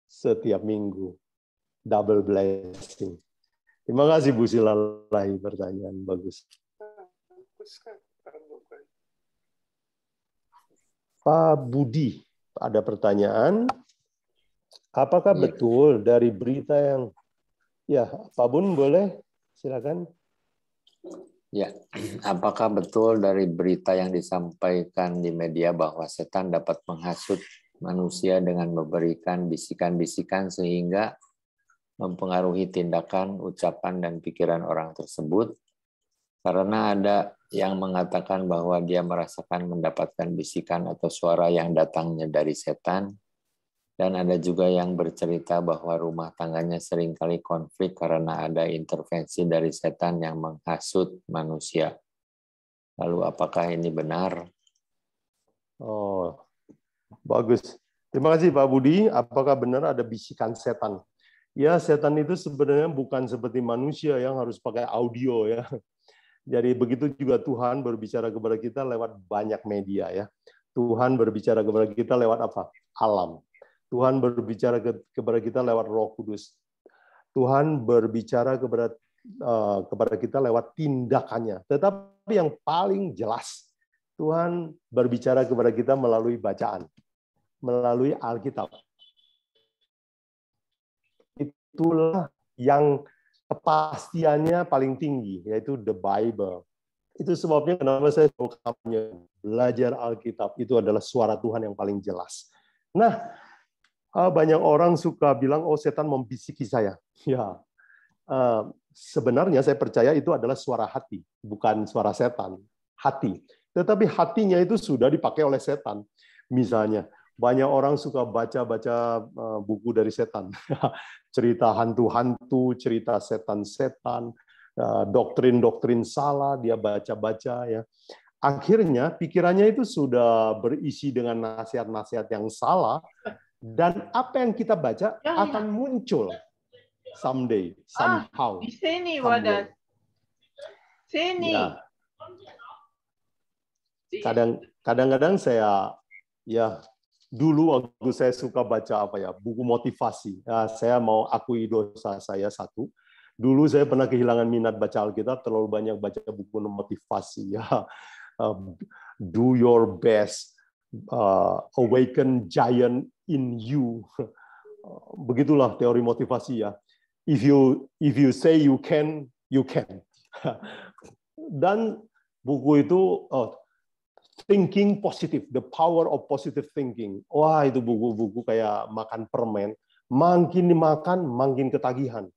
setiap minggu. Double blessing. Terima kasih Bu Silalahi pertanyaan bagus. Pak Budi, ada pertanyaan? Apakah ya. betul dari berita yang ya Pak Bun boleh silakan. Ya, apakah betul dari berita yang disampaikan di media bahwa setan dapat menghasut manusia dengan memberikan bisikan-bisikan sehingga mempengaruhi tindakan, ucapan, dan pikiran orang tersebut? Karena ada yang mengatakan bahwa dia merasakan mendapatkan bisikan atau suara yang datangnya dari setan, dan ada juga yang bercerita bahwa rumah tangganya seringkali konflik karena ada intervensi dari setan yang menghasut manusia. Lalu apakah ini benar? Oh, bagus. Terima kasih Pak Budi. Apakah benar ada bisikan setan? Ya, setan itu sebenarnya bukan seperti manusia yang harus pakai audio ya. Jadi begitu juga Tuhan berbicara kepada kita lewat banyak media ya. Tuhan berbicara kepada kita lewat apa? Alam Tuhan berbicara kepada kita lewat Roh Kudus. Tuhan berbicara kepada eh, kepada kita lewat tindakannya. Tetapi yang paling jelas, Tuhan berbicara kepada kita melalui bacaan, melalui Alkitab. Itulah yang kepastiannya paling tinggi, yaitu the Bible. Itu sebabnya kenapa saya kampanye belajar Alkitab itu adalah suara Tuhan yang paling jelas. Nah, Ah, banyak orang suka bilang oh setan membisiki saya. Ya. Eh, sebenarnya saya percaya itu adalah suara hati, bukan suara setan, hati. Tetapi hatinya itu sudah dipakai oleh setan. Misalnya, banyak orang suka baca-baca eh, buku dari setan. cerita hantu-hantu, cerita setan-setan, eh, doktrin-doktrin salah dia baca-baca ya. Akhirnya pikirannya itu sudah berisi dengan nasihat-nasihat yang salah dan apa yang kita baca ya, ya. akan muncul someday somehow ah, di sini wadah sini ya. kadang kadang-kadang saya ya dulu waktu saya suka baca apa ya buku motivasi ya, saya mau akui dosa saya satu dulu saya pernah kehilangan minat baca Alkitab terlalu banyak baca buku motivasi ya uh, do your best uh, awaken giant in you. Eh, begitulah teori motivasi ya. If you if you say you can, you can. Dan buku itu oh, Thinking Positive, The Power of Positive Thinking. Wah itu buku-buku kayak makan permen. Makin dimakan, makin ketagihan.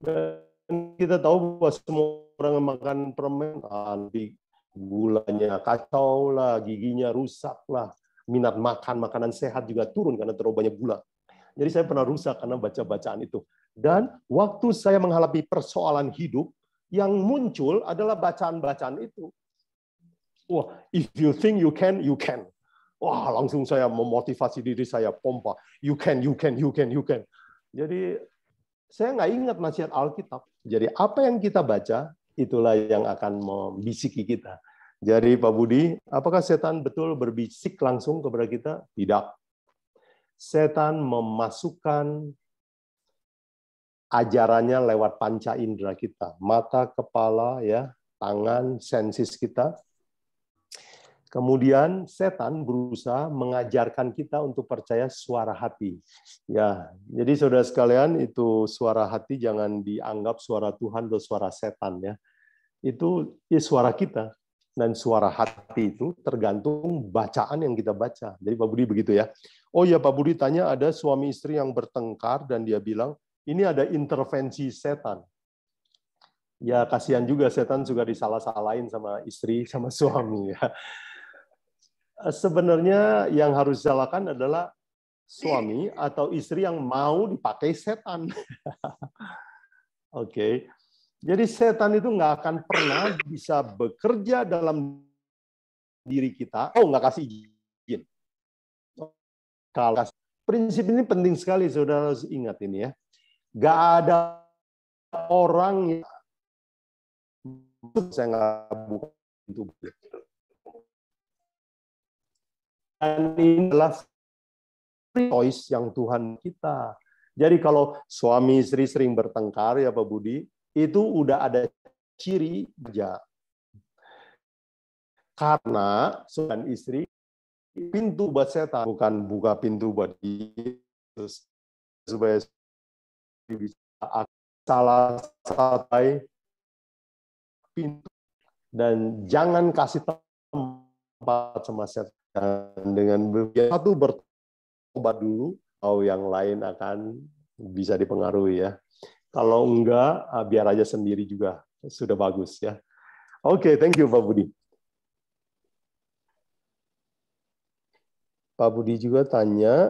Dan kita tahu bahwa semua orang yang makan permen, ah, nanti gulanya kacau lah, giginya rusak lah, minat makan makanan sehat juga turun karena terlalu banyak gula. Jadi saya pernah rusak karena baca-bacaan itu. Dan waktu saya menghadapi persoalan hidup, yang muncul adalah bacaan-bacaan itu. Wah, if you think you can, you can. Wah, langsung saya memotivasi diri saya, pompa. You can, you can, you can, you can. Jadi saya nggak ingat nasihat Alkitab. Jadi apa yang kita baca, itulah yang akan membisiki kita. Jadi Pak Budi, apakah setan betul berbisik langsung kepada kita? Tidak. Setan memasukkan ajarannya lewat panca indera kita, mata, kepala, ya, tangan, sensis kita. Kemudian setan berusaha mengajarkan kita untuk percaya suara hati. Ya, jadi saudara sekalian itu suara hati jangan dianggap suara Tuhan atau suara setan ya. Itu ya suara kita dan suara hati itu tergantung bacaan yang kita baca. Jadi Pak Budi begitu ya. Oh ya Pak Budi tanya ada suami istri yang bertengkar dan dia bilang ini ada intervensi setan. Ya kasihan juga setan juga disalah-salahin sama istri sama suami ya. Sebenarnya yang harus disalahkan adalah suami atau istri yang mau dipakai setan. Oke. okay. Jadi setan itu nggak akan pernah bisa bekerja dalam diri kita. Oh, nggak kasih izin. Kalau prinsip ini penting sekali, saudara harus ingat ini ya. Nggak ada orang yang saya nggak buka pintu. Dan ini adalah choice yang Tuhan kita. Jadi kalau suami istri sering bertengkar ya Pak Budi, itu udah ada ciri kerja. Karena suami istri pintu buat setan bukan buka pintu buat Yesus supaya bisa salah satai pintu dan jangan kasih tempat sama setan dengan satu bertobat dulu atau yang lain akan bisa dipengaruhi ya. Kalau enggak, ah, biar aja sendiri juga. Sudah bagus ya. Oke, okay, thank you Pak Budi. Pak Budi juga tanya,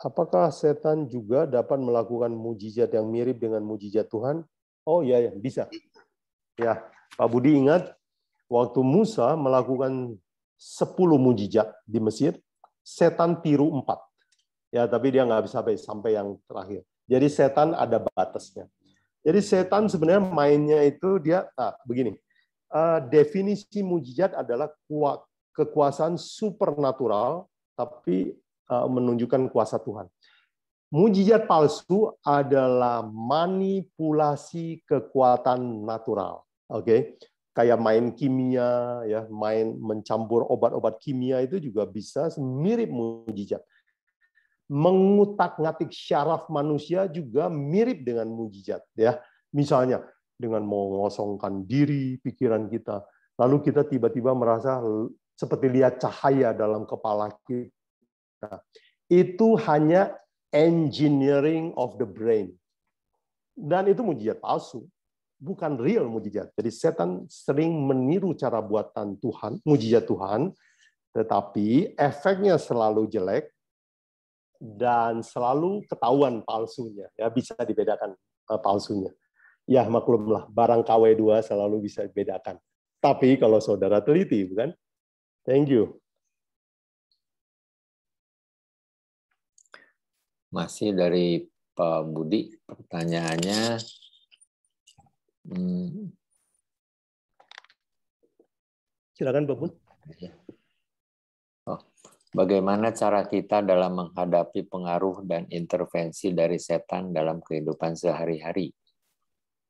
apakah setan juga dapat melakukan mujizat yang mirip dengan mujizat Tuhan? Oh iya, ya, bisa. Ya, Pak Budi ingat, waktu Musa melakukan 10 mujizat di Mesir, setan tiru empat. Ya, tapi dia nggak bisa sampai, sampai yang terakhir. Jadi setan ada batasnya. Jadi setan sebenarnya mainnya itu dia nah, begini. Uh, definisi mujizat adalah kuat kekuasaan supernatural tapi uh, menunjukkan kuasa Tuhan. Mujizat palsu adalah manipulasi kekuatan natural. Oke. Okay? Kayak main kimia ya, main mencampur obat-obat kimia itu juga bisa mirip mujizat mengutak-ngatik syaraf manusia juga mirip dengan mujizat ya. Misalnya dengan mengosongkan diri pikiran kita, lalu kita tiba-tiba merasa seperti lihat cahaya dalam kepala kita. Itu hanya engineering of the brain. Dan itu mujizat palsu, bukan real mujizat. Jadi setan sering meniru cara buatan Tuhan, mujizat Tuhan, tetapi efeknya selalu jelek dan selalu ketahuan palsunya ya bisa dibedakan eh, palsunya ya maklumlah barang KW2 selalu bisa dibedakan tapi kalau saudara teliti bukan gitu thank you masih dari Pak Budi pertanyaannya hmm. silakan Pak Budi iya. Bagaimana cara kita dalam menghadapi pengaruh dan intervensi dari setan dalam kehidupan sehari-hari?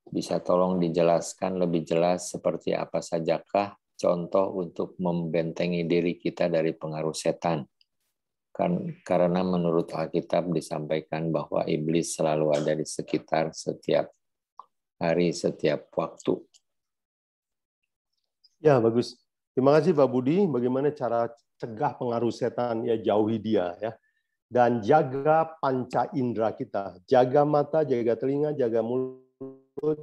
Bisa tolong dijelaskan lebih jelas seperti apa sajakah contoh untuk membentengi diri kita dari pengaruh setan? Kan, karena menurut Alkitab disampaikan bahwa iblis selalu ada di sekitar setiap hari, setiap waktu. Ya, bagus. Terima kasih Pak Budi. Bagaimana cara cegah pengaruh setan, ya jauhi dia ya. Dan jaga panca indera kita, jaga mata, jaga telinga, jaga mulut,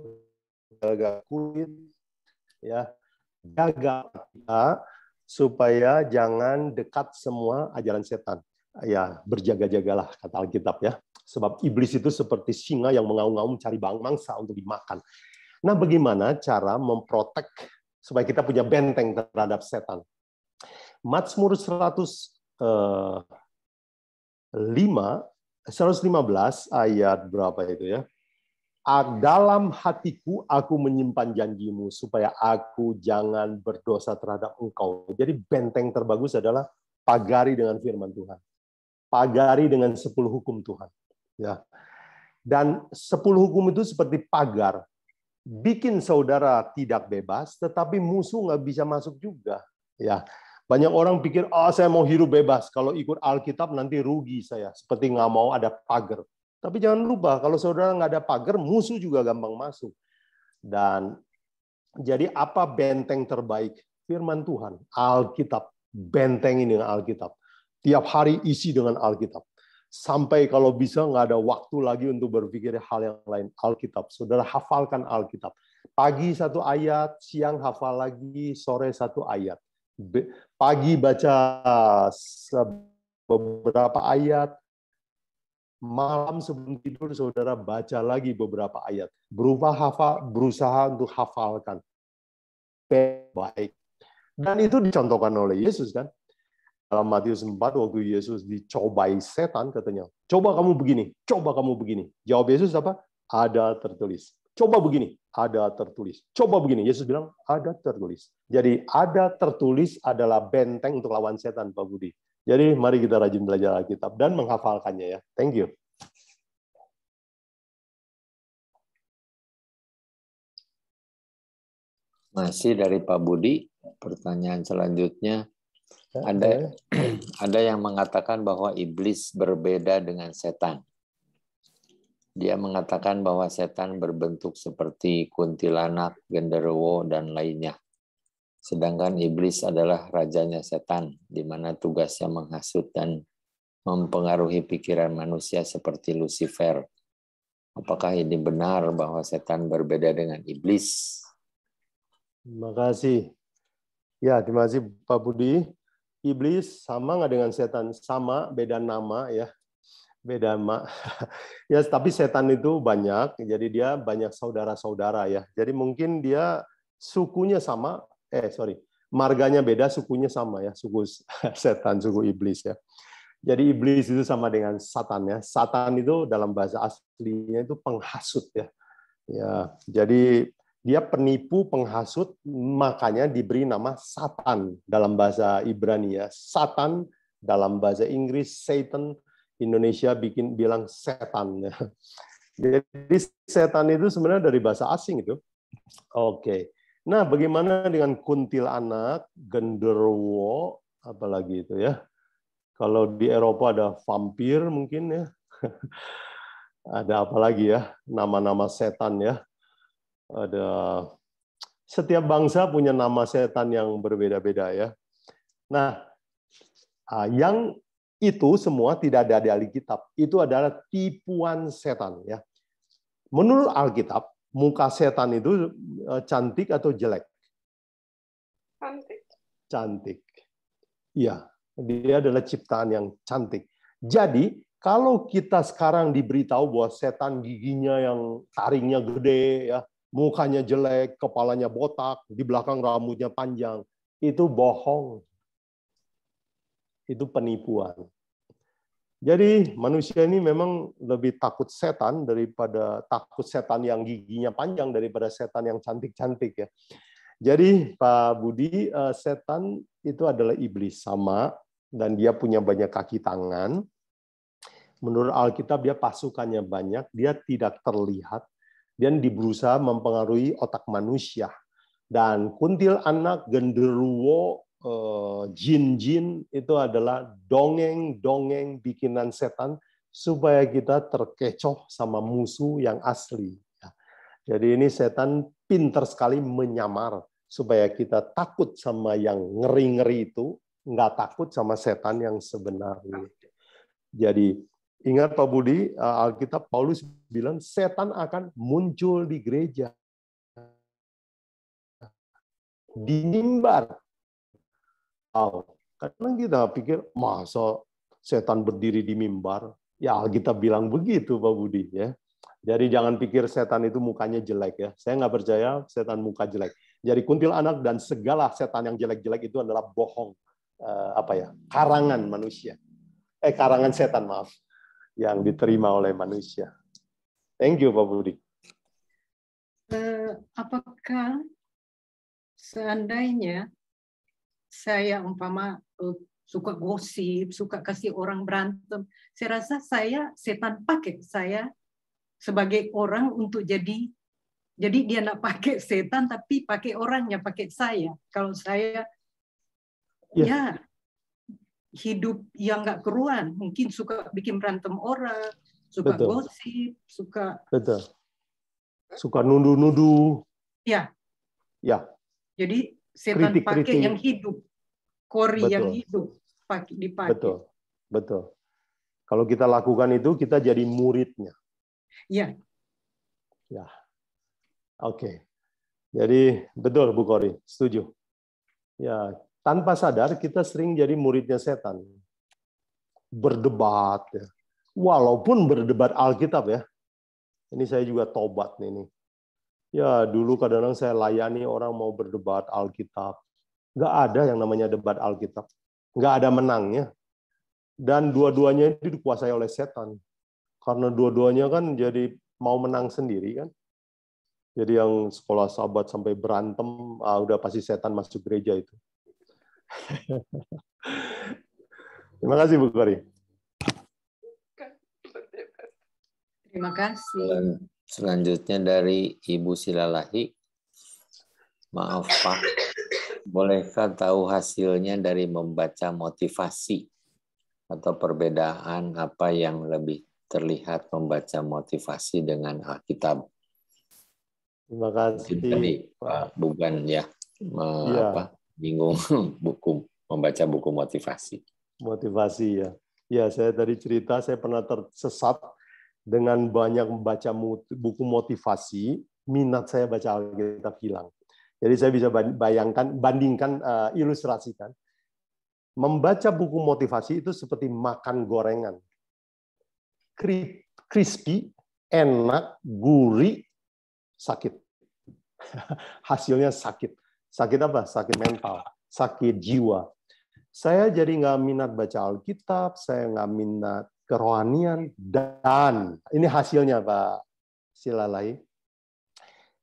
jaga kulit, ya jaga kita supaya jangan dekat semua ajaran setan. Ya berjaga-jagalah kata Alkitab ya. Sebab iblis itu seperti singa yang mengaum-ngaum cari bang mangsa untuk dimakan. Nah, bagaimana cara memprotek supaya kita punya benteng terhadap setan? Mazmur 100 eh, 5 115 ayat berapa itu ya? Ah, dalam hatiku aku menyimpan janjimu supaya aku jangan berdosa terhadap engkau. Jadi benteng terbagus adalah pagari dengan firman Tuhan. Pagari dengan sepuluh hukum Tuhan. Ya. Dan sepuluh hukum itu seperti pagar. Bikin saudara tidak bebas, tetapi musuh nggak bisa masuk juga. Ya, banyak orang pikir, oh, saya mau hidup bebas. Kalau ikut Alkitab nanti rugi saya. Seperti nggak mau ada pagar. Tapi jangan lupa, kalau saudara nggak ada pagar, musuh juga gampang masuk. Dan jadi apa benteng terbaik? Firman Tuhan, Alkitab. Benteng ini dengan Alkitab. Tiap hari isi dengan Alkitab. Sampai kalau bisa nggak ada waktu lagi untuk berpikir hal yang lain. Alkitab. Saudara hafalkan Alkitab. Pagi satu ayat, siang hafal lagi, sore satu ayat pagi baca beberapa ayat, malam sebelum tidur saudara baca lagi beberapa ayat. Berubah hafal, berusaha untuk hafalkan. Baik. Dan itu dicontohkan oleh Yesus kan. Dalam Matius 4 waktu Yesus dicobai setan katanya, coba kamu begini, coba kamu begini. Jawab Yesus apa? Ada tertulis coba begini, ada tertulis. Coba begini, Yesus bilang ada tertulis. Jadi ada tertulis adalah benteng untuk lawan setan, Pak Budi. Jadi mari kita rajin belajar Alkitab dan menghafalkannya ya. Thank you. Masih dari Pak Budi, pertanyaan selanjutnya. Ya, ada ada yang mengatakan bahwa iblis berbeda dengan setan. Dia mengatakan bahwa setan berbentuk seperti kuntilanak, genderwo dan lainnya. Sedangkan iblis adalah rajanya setan, di mana tugasnya menghasut dan mempengaruhi pikiran manusia seperti Lucifer. Apakah ini benar bahwa setan berbeda dengan iblis? Terima kasih. Ya, terima kasih Pak Budi. Iblis sama nggak dengan setan? Sama, beda nama ya beda mak ya tapi setan itu banyak jadi dia banyak saudara saudara ya jadi mungkin dia sukunya sama eh sorry marganya beda sukunya sama ya suku setan suku iblis ya jadi iblis itu sama dengan satan ya satan itu dalam bahasa aslinya itu penghasut ya ya jadi dia penipu penghasut makanya diberi nama satan dalam bahasa Ibrani ya satan dalam bahasa Inggris Satan Indonesia bikin bilang setan. Jadi setan itu sebenarnya dari bahasa asing itu. Oke. Nah, bagaimana dengan kuntil anak, genderwo, apalagi itu ya? Kalau di Eropa ada vampir mungkin ya. ada apa lagi ya? Nama-nama setan ya. Ada setiap bangsa punya nama setan yang berbeda-beda ya. Nah, ah, yang itu semua tidak ada di Alkitab. Itu adalah tipuan setan ya. Menurut Alkitab, muka setan itu eh, cantik atau jelek? Cantik. Cantik. Iya, dia adalah ciptaan yang cantik. Jadi, kalau kita sekarang diberitahu bahwa setan giginya yang taringnya gede ya, mukanya jelek, kepalanya botak, di belakang rambutnya panjang, itu bohong. Itu penipuan. Jadi manusia ini memang lebih takut setan daripada takut setan yang giginya panjang daripada setan yang cantik-cantik ya. Jadi Pak Budi, eh, setan itu adalah iblis sama dan dia punya banyak kaki tangan. Menurut Alkitab dia pasukannya banyak, dia tidak terlihat dan berusaha mempengaruhi otak manusia. Dan kuntil anak genderuwo Eh, jin-jin itu adalah dongeng-dongeng bikinan setan supaya kita terkecoh sama musuh yang asli. Ya. Jadi ini setan pinter sekali menyamar supaya kita takut sama yang ngeri-ngeri itu, nggak takut sama setan yang sebenarnya. Jadi ingat Pak Budi, eh, Alkitab Paulus bilang setan akan muncul di gereja, di mimbar, wow. Kadang kita pikir, masa setan berdiri di mimbar? Ya kita bilang begitu Pak Budi. ya. Jadi jangan pikir setan itu mukanya jelek ya. Saya nggak percaya setan muka jelek. Jadi kuntil anak dan segala setan yang jelek-jelek itu adalah bohong. Eh, apa ya? Karangan manusia. Eh, karangan setan, maaf. Yang diterima oleh manusia. Thank you, Pak Budi. Eh, apakah seandainya saya umpama uh, suka gosip, suka kasih orang berantem, saya rasa saya setan pakai saya sebagai orang untuk jadi jadi dia nak pakai setan tapi pakai orangnya, pakai saya. Kalau saya yeah. ya hidup yang nggak keruan, mungkin suka bikin berantem orang, suka Betul. gosip, suka Betul. suka nuduh-nuduh Ya. Ya. Jadi setan kritik, pakai kritik. yang hidup, kori Betul. yang hidup pakai dipakai. Betul. Betul. Kalau kita lakukan itu kita jadi muridnya. Ya. Ya. Oke. Okay. Jadi betul Bu Kori, setuju. Ya, tanpa sadar kita sering jadi muridnya setan. Berdebat ya. Walaupun berdebat Alkitab ya. Ini saya juga tobat nih, nih. Ya, dulu kadang-kadang saya layani orang mau berdebat Alkitab. Nggak ada yang namanya debat Alkitab. Nggak ada menangnya. Dan dua-duanya itu dikuasai oleh setan. Karena dua-duanya kan jadi mau menang sendiri kan. Jadi yang sekolah sahabat sampai berantem, ah, udah pasti setan masuk gereja itu. Terima kasih, Bu Kari. Terima kasih. Selanjutnya dari Ibu Silalahi. Maaf Pak, bolehkah tahu hasilnya dari membaca motivasi atau perbedaan apa yang lebih terlihat membaca motivasi dengan Alkitab? Terima kasih. Tadi Pak ya, ya. Apa, bingung buku membaca buku motivasi. Motivasi ya. Ya, saya tadi cerita saya pernah tersesat dengan banyak membaca buku motivasi, minat saya baca Alkitab hilang. Jadi saya bisa bayangkan, bandingkan, eh, ilustrasikan. Membaca buku motivasi itu seperti makan gorengan. Crispy, enak, gurih, sakit. Hasilnya sakit. Sakit apa? Sakit mental, sakit jiwa. Saya jadi nggak minat baca Alkitab, saya nggak minat kerohanian, dan ini hasilnya Pak Silalai,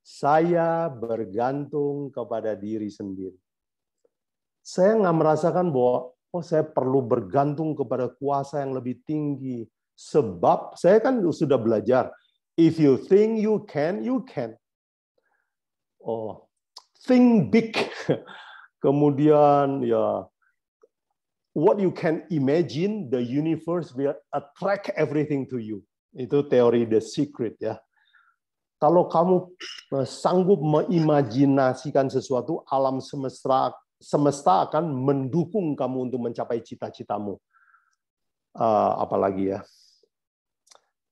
saya bergantung kepada diri sendiri. Saya nggak merasakan bahwa oh saya perlu bergantung kepada kuasa yang lebih tinggi. Sebab saya kan sudah belajar, if you think you can, you can. Oh, think big. Kemudian ya what you can imagine, the universe will attract everything to you. Itu teori the secret ya. Kalau kamu eh, sanggup mengimajinasikan sesuatu, alam semesta semesta akan mendukung kamu untuk mencapai cita-citamu. Uh, apalagi ya.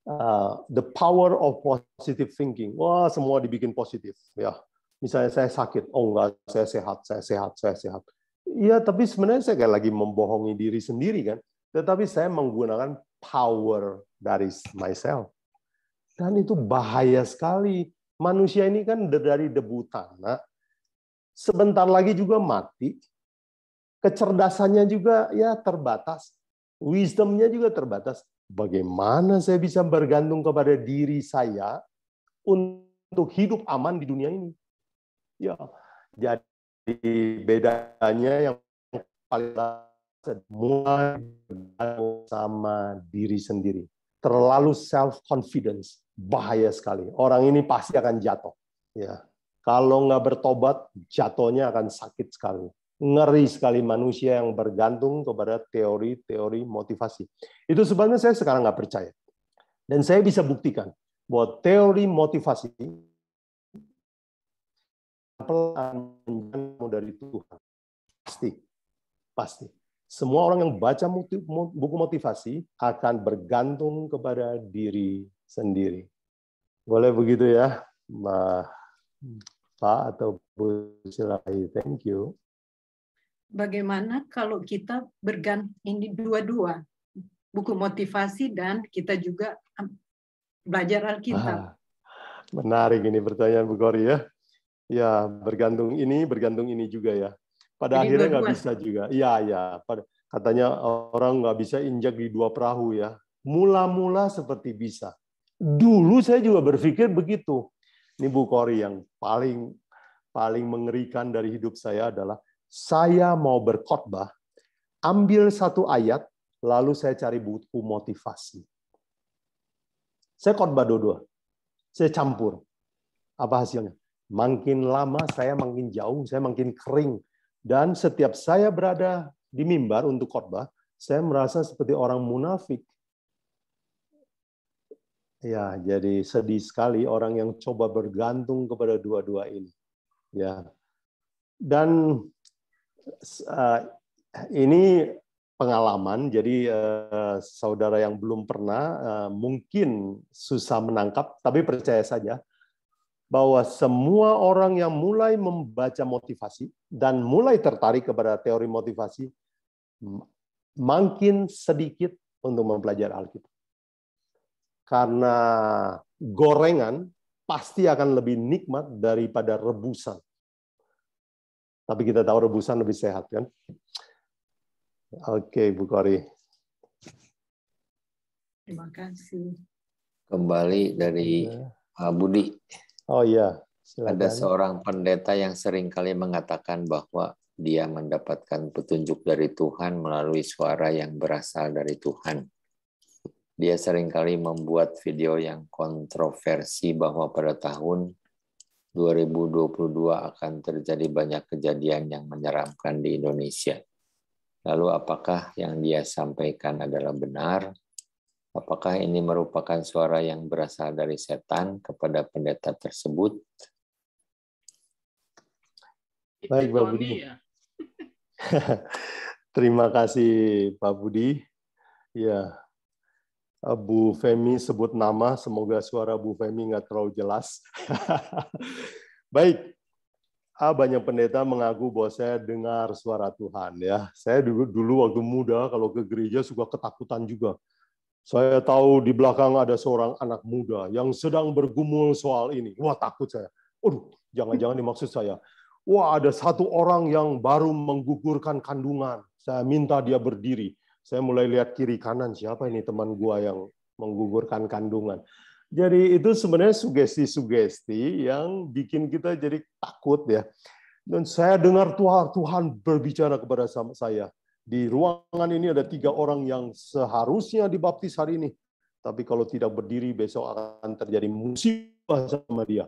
Uh, the power of positive thinking. Wah, semua dibikin positif ya. Misalnya saya sakit, oh enggak, saya sehat, saya sehat, saya sehat Iya, tapi sebenarnya saya kayak lagi membohongi diri sendiri kan. Tetapi saya menggunakan power dari myself. Dan itu bahaya sekali. Manusia ini kan dari debu tanah, sebentar lagi juga mati. Kecerdasannya juga ya terbatas. Wisdomnya juga terbatas. Bagaimana saya bisa bergantung kepada diri saya untuk hidup aman di dunia ini? Ya, jadi bedanya yang paling semua sama diri sendiri. Terlalu self confidence bahaya sekali. Orang ini pasti akan jatuh. Ya, kalau nggak bertobat jatuhnya akan sakit sekali. Ngeri sekali manusia yang bergantung kepada teori-teori motivasi. Itu sebenarnya saya sekarang nggak percaya. Dan saya bisa buktikan bahwa teori motivasi pelan-pelan dari Tuhan. Pasti. Pasti. Semua orang yang baca buku motivasi akan bergantung kepada diri sendiri. Boleh begitu ya, Ma, Pak atau Bu Silahi. Thank you. Bagaimana kalau kita bergantung ini dua-dua, buku motivasi dan kita juga belajar Alkitab. menarik ini pertanyaan Bu Kori ya. Ya, bergantung ini, bergantung ini juga ya. Pada ini akhirnya nggak bisa juga. Iya, ya. Katanya orang nggak bisa injak di dua perahu ya. Mula-mula seperti bisa. Dulu saya juga berpikir begitu. Ini Bu Kori yang paling paling mengerikan dari hidup saya adalah saya mau berkhotbah, ambil satu ayat, lalu saya cari buku motivasi. Saya khotbah dua-dua. Saya campur. Apa hasilnya? Makin lama saya makin jauh, saya makin kering. Dan setiap saya berada di mimbar untuk khotbah, saya merasa seperti orang munafik. Ya, jadi sedih sekali orang yang coba bergantung kepada dua-dua ini. Ya. Dan uh, ini pengalaman, jadi uh, saudara yang belum pernah uh, mungkin susah menangkap, tapi percaya saja, bahwa semua orang yang mulai membaca motivasi dan mulai tertarik kepada teori motivasi makin sedikit untuk mempelajari Alkitab. Karena gorengan pasti akan lebih nikmat daripada rebusan. Tapi kita tahu rebusan lebih sehat kan? Oke, Bu Kori. Terima kasih. Kembali dari iya. uh, Budi. Oh iya, silakan. Ada seorang pendeta yang seringkali mengatakan bahwa dia mendapatkan petunjuk dari Tuhan melalui suara yang berasal dari Tuhan. Dia seringkali membuat video yang kontroversi bahwa pada tahun 2022 akan terjadi banyak kejadian yang menyeramkan di Indonesia. Lalu apakah yang dia sampaikan adalah benar Apakah ini merupakan suara yang berasal dari setan kepada pendeta tersebut? Baik, Pak Budi. Terima kasih, Pak Budi. Ya, Bu Femi sebut nama, semoga suara Bu Femi nggak terlalu jelas. Baik, ah, banyak pendeta mengaku bahwa saya dengar suara Tuhan ya. Saya dulu dulu waktu muda kalau ke gereja suka ketakutan juga. Saya tahu di belakang ada seorang anak muda yang sedang bergumul soal ini. Wah, takut saya. Aduh, jangan-jangan dimaksud saya. Wah, ada satu orang yang baru menggugurkan kandungan. Saya minta dia berdiri. Saya mulai lihat kiri kanan, siapa ini teman gua yang menggugurkan kandungan. Jadi itu sebenarnya sugesti-sugesti yang bikin kita jadi takut ya. Dan saya dengar Tuhan, Tuhan berbicara kepada saya, di ruangan ini ada tiga orang yang seharusnya dibaptis hari ini, tapi kalau tidak berdiri besok akan terjadi musibah sama dia.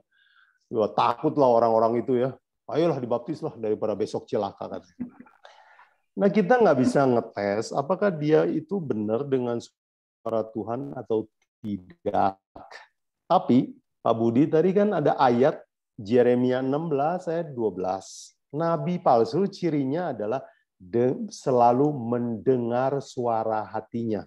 Ya, takutlah orang-orang itu ya. Ayolah dibaptislah daripada besok celaka Nah kita nggak bisa ngetes apakah dia itu benar dengan suara Tuhan atau tidak. Tapi Pak Budi tadi kan ada ayat Jeremia 16 ayat 12. Nabi palsu cirinya adalah selalu mendengar suara hatinya.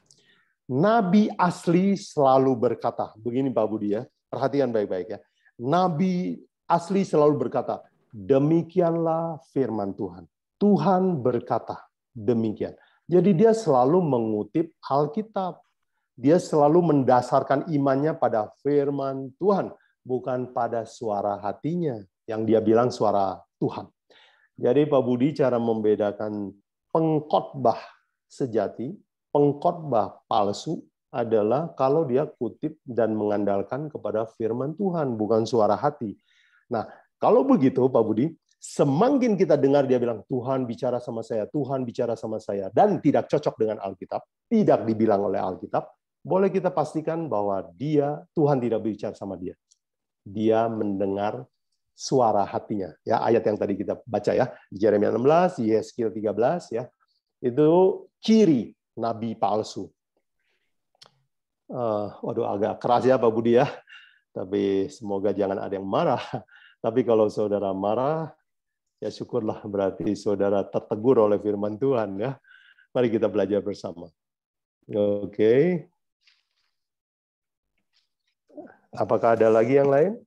Nabi asli selalu berkata, begini Pak Budi ya, perhatian baik-baik ya. Nabi asli selalu berkata, demikianlah firman Tuhan. Tuhan berkata, demikian. Jadi dia selalu mengutip Alkitab. Dia selalu mendasarkan imannya pada firman Tuhan, bukan pada suara hatinya yang dia bilang suara Tuhan. Jadi Pak Budi cara membedakan pengkotbah sejati, pengkotbah palsu adalah kalau dia kutip dan mengandalkan kepada firman Tuhan, bukan suara hati. Nah, kalau begitu Pak Budi, semakin kita dengar dia bilang Tuhan bicara sama saya, Tuhan bicara sama saya dan tidak cocok dengan Alkitab, tidak dibilang oleh Alkitab, boleh kita pastikan bahwa dia Tuhan tidak bicara sama dia. Dia mendengar suara hatinya. Ya, ayat yang tadi kita baca ya, Jeremia 16, Yeskil 13 ya. Itu ciri nabi palsu. Uh, waduh agak keras ya Pak Budi ya. Tapi semoga jangan ada yang marah. Tapi kalau saudara marah, ya syukurlah berarti saudara tertegur oleh firman Tuhan ya. Mari kita belajar bersama. Oke. Okay. Apakah ada lagi yang lain?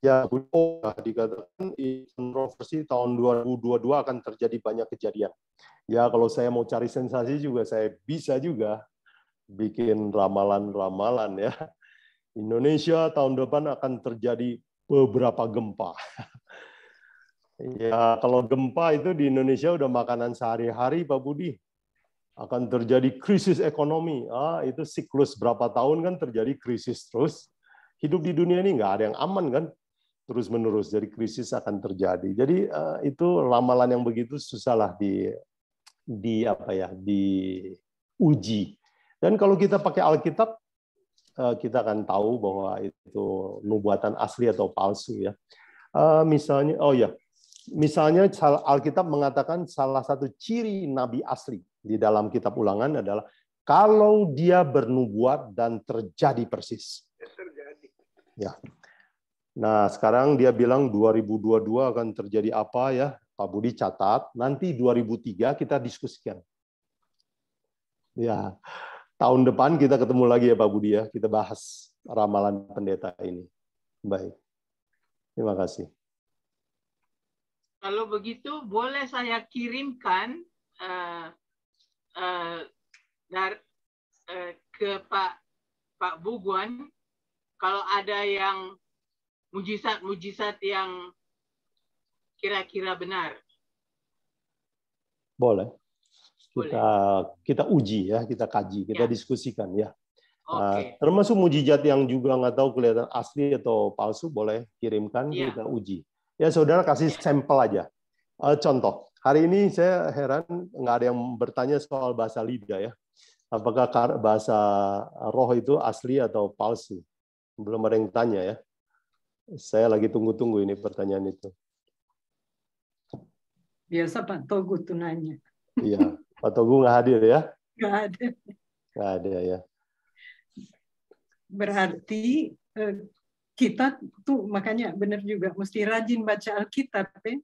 Ya, oh, dikatakan kontroversi tahun 2022 akan terjadi banyak kejadian. Ya, kalau saya mau cari sensasi juga, saya bisa juga bikin ramalan-ramalan ya. Indonesia tahun depan akan terjadi beberapa gempa. ya, kalau gempa itu di Indonesia udah makanan sehari-hari, Pak Budi. Akan terjadi krisis ekonomi. Ah, itu siklus berapa tahun kan terjadi krisis terus. Hidup di dunia ini nggak ada yang aman kan terus-menerus. Jadi krisis akan terjadi. Jadi eh, itu ramalan yang begitu susahlah di di apa ya, di uji. Dan kalau kita pakai Alkitab eh, kita akan tahu bahwa itu nubuatan asli atau palsu ya. Eh, misalnya oh ya, misalnya Alkitab mengatakan salah satu ciri nabi asli di dalam kitab Ulangan adalah kalau dia bernubuat dan terjadi persis. Terjadi. Ya. Nah, sekarang dia bilang 2022 akan terjadi apa ya? Pak Budi catat, nanti 2003 kita diskusikan. Ya, tahun depan kita ketemu lagi ya Pak Budi ya, kita bahas ramalan pendeta ini. Baik. Terima kasih. Kalau begitu, boleh saya kirimkan uh, uh, dar, uh, ke Pak Pak Buguan kalau ada yang mujizat-mujizat yang kira-kira benar? Boleh. Kita Boleh. kita uji ya, kita kaji, kita ya. diskusikan ya. Ah, okay. termasuk mujizat yang juga nggak tahu kelihatan asli atau palsu boleh kirimkan yeah. kita uji. Ya saudara kasih yeah. sampel aja. Eh, contoh hari ini saya heran nggak ada yang bertanya soal bahasa lidah ya. Apakah bahasa roh itu asli atau palsu? Belum ada yang tanya ya. Saya lagi tunggu-tunggu ini pertanyaan itu. Biasa Pak Togu tuh nanya. Iya, Pak Togu nggak hadir ya? Nggak ada. Nggak ada ya. Berarti eh, kita tuh makanya benar juga mesti rajin baca Alkitab ya.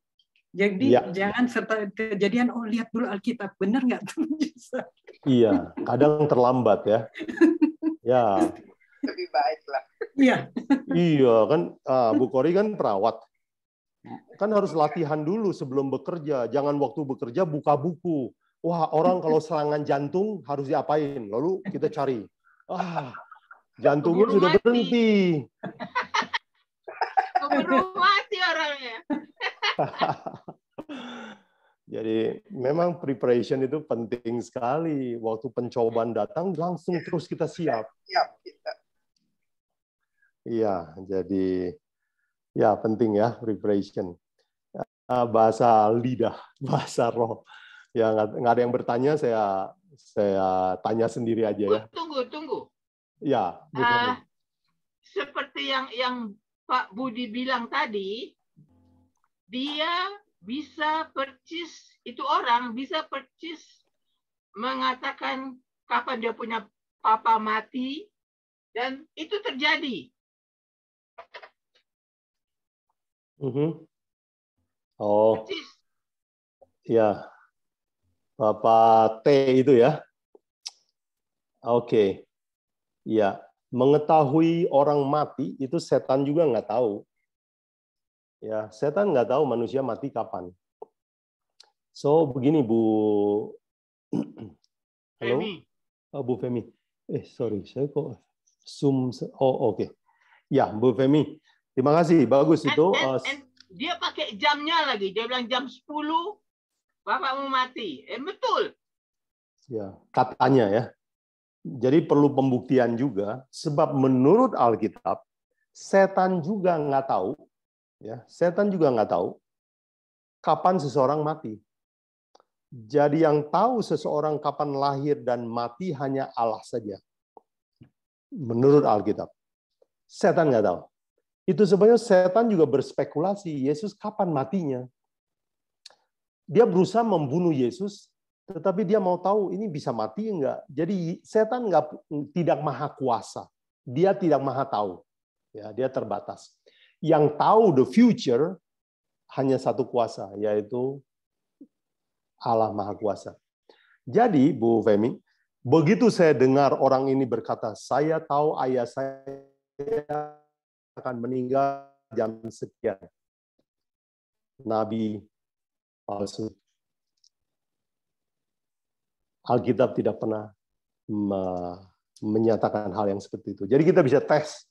Jadi ya. jangan serta kejadian oh lihat dulu Alkitab benar nggak tuh Iya, kadang terlambat ya. ya. Lebih baik lah. Iya. iya kan ah, Bu Kori kan perawat. Ya. Kan harus latihan dulu sebelum bekerja. Jangan waktu bekerja buka buku. Wah, orang kalau serangan jantung harus diapain? Lalu kita cari. Ah, jantungnya Keburu sudah mati. berhenti. Keburu mati orangnya. Jadi memang preparation itu penting sekali. Waktu pencobaan datang langsung terus kita siap. Siap kita. Iya, jadi ya penting ya preparation. Ah, bahasa lidah, bahasa roh. Ya nggak ada yang bertanya, saya saya tanya sendiri aja ya. Tunggu, tunggu. Ya. Uh, seperti yang yang Pak Budi bilang tadi, dia bisa percis itu orang bisa percis mengatakan kapan dia punya papa mati dan itu terjadi Mm-hmm. Oh, ya, Bapak T itu ya. Oke, okay. ya, mengetahui orang mati itu setan juga nggak tahu. Ya, setan nggak tahu manusia mati kapan. So begini Bu, halo, Femi. Oh, Bu Femi. Eh sorry, saya kok zoom. Oh oke. Okay. Ya, Bu Femi. Terima kasih. Bagus and, itu. And, eh, and dia pakai jamnya lagi. Dia bilang jam 10 Bapak mau mati. Eh betul. Ya, katanya ya. Jadi perlu pembuktian juga sebab menurut Alkitab setan juga nggak tahu ya, setan juga nggak tahu kapan seseorang mati. Jadi yang tahu seseorang kapan lahir dan mati hanya Allah saja. Menurut Alkitab. Setan nggak tahu. Itu sebenarnya setan juga berspekulasi, Yesus kapan matinya? Dia berusaha membunuh Yesus, tetapi dia mau tahu ini bisa mati enggak. Jadi setan enggak, tidak maha kuasa. Dia tidak maha tahu. Ya, dia terbatas. Yang tahu the future hanya satu kuasa, yaitu Allah Maha Kuasa. Jadi, Bu Femi, begitu saya dengar orang ini berkata, saya tahu ayah saya akan meninggal jam sekian. Nabi palsu. Alkitab tidak pernah menyatakan hal yang seperti itu. Jadi kita bisa tes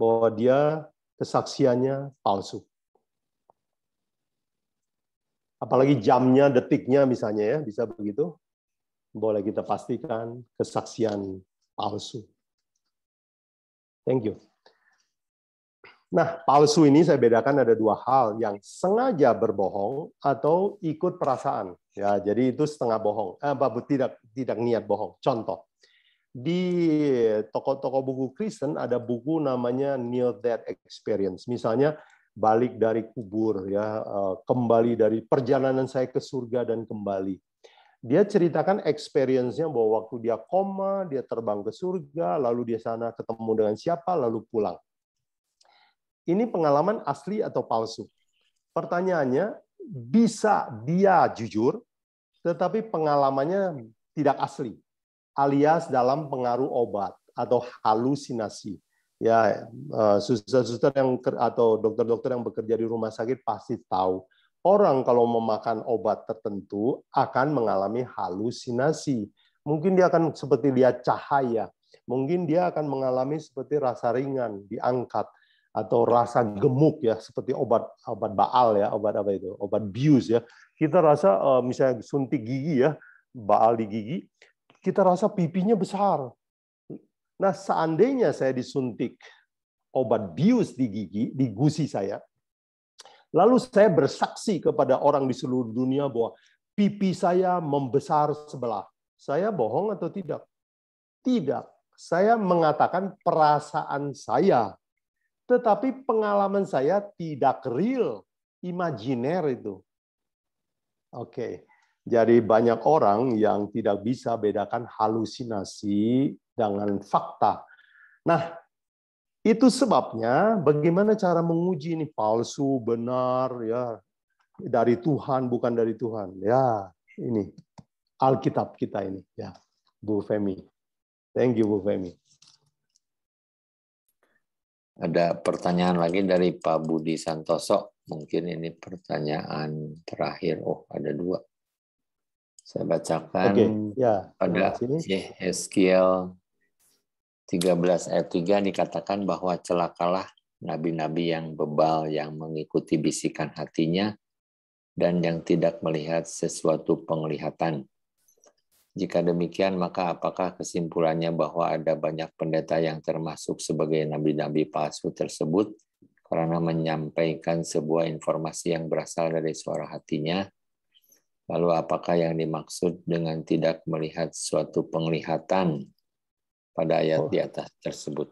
bahwa dia kesaksiannya palsu. Apalagi jamnya, detiknya misalnya ya, bisa begitu. Boleh kita pastikan kesaksian palsu. Thank you. Nah, palsu ini saya bedakan ada dua hal, yang sengaja berbohong atau ikut perasaan. Ya, jadi itu setengah bohong, eh, tidak tidak niat bohong. Contoh, di toko-toko buku Kristen ada buku namanya Near Death Experience. Misalnya balik dari kubur ya, eh, kembali dari perjalanan saya ke surga dan kembali. Dia ceritakan experience-nya bahwa waktu dia koma, dia terbang ke surga, lalu dia sana ketemu dengan siapa, lalu pulang. Ini pengalaman asli atau palsu? Pertanyaannya, bisa dia jujur, tetapi pengalamannya tidak asli, alias dalam pengaruh obat atau halusinasi. Ya, eh, suster-suster yang atau dokter-dokter yang bekerja di rumah sakit pasti tahu orang kalau memakan obat tertentu akan mengalami halusinasi. Mungkin dia akan seperti lihat cahaya, mungkin dia akan mengalami seperti rasa ringan diangkat atau rasa gemuk ya seperti obat obat baal ya obat apa itu obat bius ya kita rasa eh, misalnya suntik gigi ya baal di gigi kita rasa pipinya besar nah seandainya saya disuntik obat bius di gigi di gusi saya Lalu saya bersaksi kepada orang di seluruh dunia bahwa pipi saya membesar sebelah. Saya bohong atau tidak? Tidak. Saya mengatakan perasaan saya. Tetapi pengalaman saya tidak real, imajiner itu. Oke. Jadi banyak orang yang tidak bisa bedakan halusinasi dengan fakta. Nah, itu sebabnya bagaimana cara menguji ini palsu, benar, ya dari Tuhan bukan dari Tuhan. Ya, ini Alkitab kita ini ya. Bu Femi. Thank you Bu Femi. Ada pertanyaan lagi dari Pak Budi Santoso. Mungkin ini pertanyaan terakhir. Oh, ada dua. Saya bacakan okay. ya, ada Yehezkiel 13 ayat 3 dikatakan bahwa celakalah nabi-nabi yang bebal, yang mengikuti bisikan hatinya, dan yang tidak melihat sesuatu penglihatan. Jika demikian, maka apakah kesimpulannya bahwa ada banyak pendeta yang termasuk sebagai nabi-nabi palsu tersebut karena menyampaikan sebuah informasi yang berasal dari suara hatinya? Lalu apakah yang dimaksud dengan tidak melihat suatu penglihatan pada ayat oh. di atas tersebut.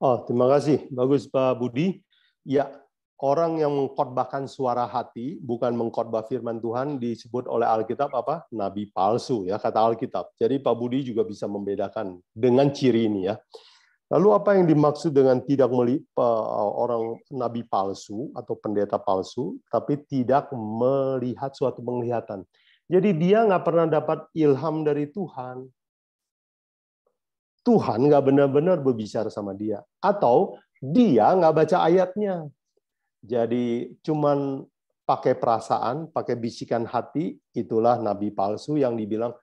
Oh, terima kasih. Bagus Pak Budi. Ya, orang yang mengkhotbahkan suara hati bukan mengkhotbah firman Tuhan disebut oleh Alkitab apa? Nabi palsu ya kata Alkitab. Jadi Pak Budi juga bisa membedakan dengan ciri ini ya. Lalu apa yang dimaksud dengan tidak melihat orang nabi palsu atau pendeta palsu, tapi tidak melihat suatu penglihatan? Jadi dia nggak pernah dapat ilham dari Tuhan, Tuhan nggak benar-benar berbicara sama dia, atau dia nggak baca ayatnya. Jadi cuman pakai perasaan, pakai bisikan hati, itulah nabi palsu yang dibilang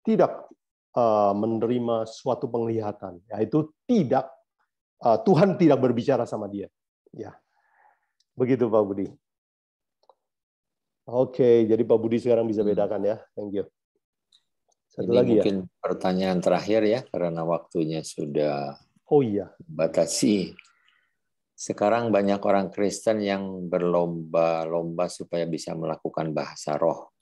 tidak eh, menerima suatu penglihatan, yaitu tidak eh, Tuhan tidak berbicara sama dia. Ya, begitu Pak Budi. Oke, jadi Pak Budi sekarang bisa hmm. bedakan ya. Thank you. Satu lagi ya? mungkin ya? pertanyaan terakhir ya karena waktunya sudah Oh iya. batasi. Sekarang banyak orang Kristen yang berlomba-lomba supaya bisa melakukan bahasa roh.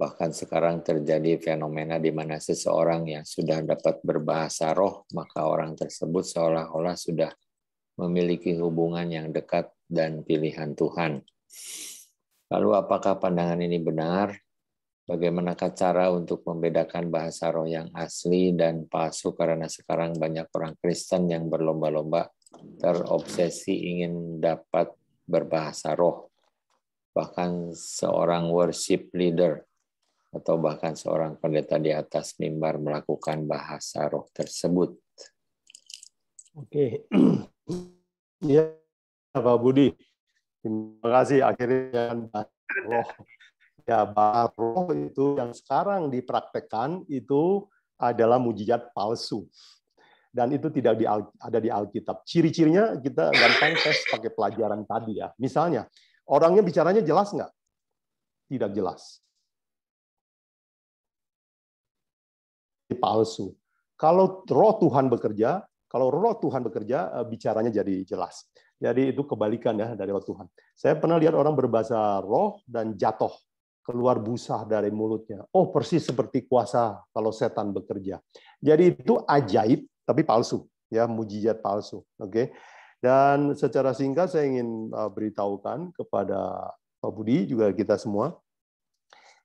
Bahkan sekarang terjadi fenomena di mana seseorang yang sudah dapat berbahasa roh, maka orang tersebut seolah-olah sudah memiliki hubungan yang dekat dan pilihan Tuhan. Lalu apakah pandangan ini benar? bagaimanakah cara untuk membedakan bahasa roh yang asli dan palsu karena sekarang banyak orang Kristen yang berlomba-lomba terobsesi ingin dapat berbahasa roh. Bahkan seorang worship leader atau bahkan seorang pendeta di atas mimbar melakukan bahasa roh tersebut. Oke. Ya, Pak Budi. Terima kasih akhirnya roh kan, Ya, baroh itu yang sekarang dipraktekkan itu adalah mujizat palsu. Dan itu tidak di, ada di Alkitab. Ciri-cirinya kita gampang tes pakai pelajaran tadi ya. Misalnya, orangnya bicaranya jelas nggak? Tidak jelas. Palsu. Kalau roh Tuhan bekerja, kalau roh Tuhan bekerja, eh, bicaranya jadi jelas. Jadi itu kebalikan ya dari roh Tuhan. Saya pernah lihat orang berbahasa roh dan jatuh keluar busa dari mulutnya. Oh, persis seperti kuasa kalau setan bekerja. Jadi itu ajaib tapi palsu, ya mujizat palsu. Oke. Okay? Dan secara singkat saya ingin eh, beritahukan kepada Pak Budi juga kita semua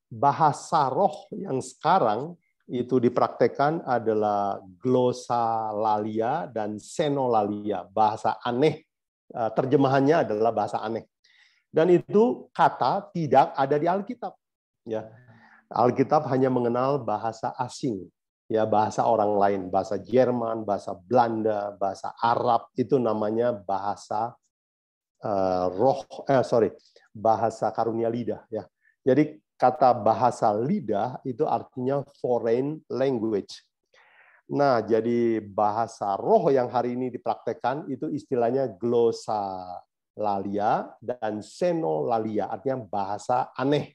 bahasa roh yang sekarang itu dipraktekkan adalah glosalalia dan senolalia, bahasa aneh. Eh, terjemahannya adalah bahasa aneh. Dan itu kata tidak ada di Alkitab. Ya. Alkitab hanya mengenal bahasa asing, ya bahasa orang lain, bahasa Jerman, bahasa Belanda, bahasa Arab itu namanya bahasa uh, roh, eh, sorry, bahasa karunia lidah. Ya. Jadi kata bahasa lidah itu artinya foreign language. Nah, jadi bahasa roh yang hari ini dipraktekkan itu istilahnya glosa lalia dan senolalia artinya bahasa aneh.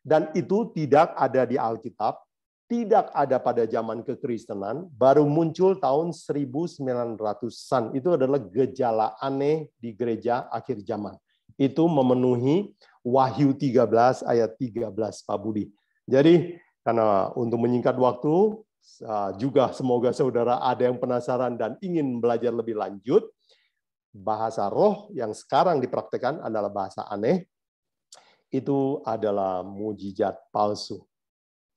Dan itu tidak ada di Alkitab, tidak ada pada zaman kekristenan, baru muncul tahun 1900-an. Itu adalah gejala aneh di gereja akhir zaman. Itu memenuhi Wahyu 13 ayat 13 Pak Budi. Jadi karena untuk menyingkat waktu eh, juga semoga saudara ada yang penasaran dan ingin belajar lebih lanjut, bahasa roh yang sekarang dipraktekkan adalah bahasa aneh, itu adalah mujizat palsu.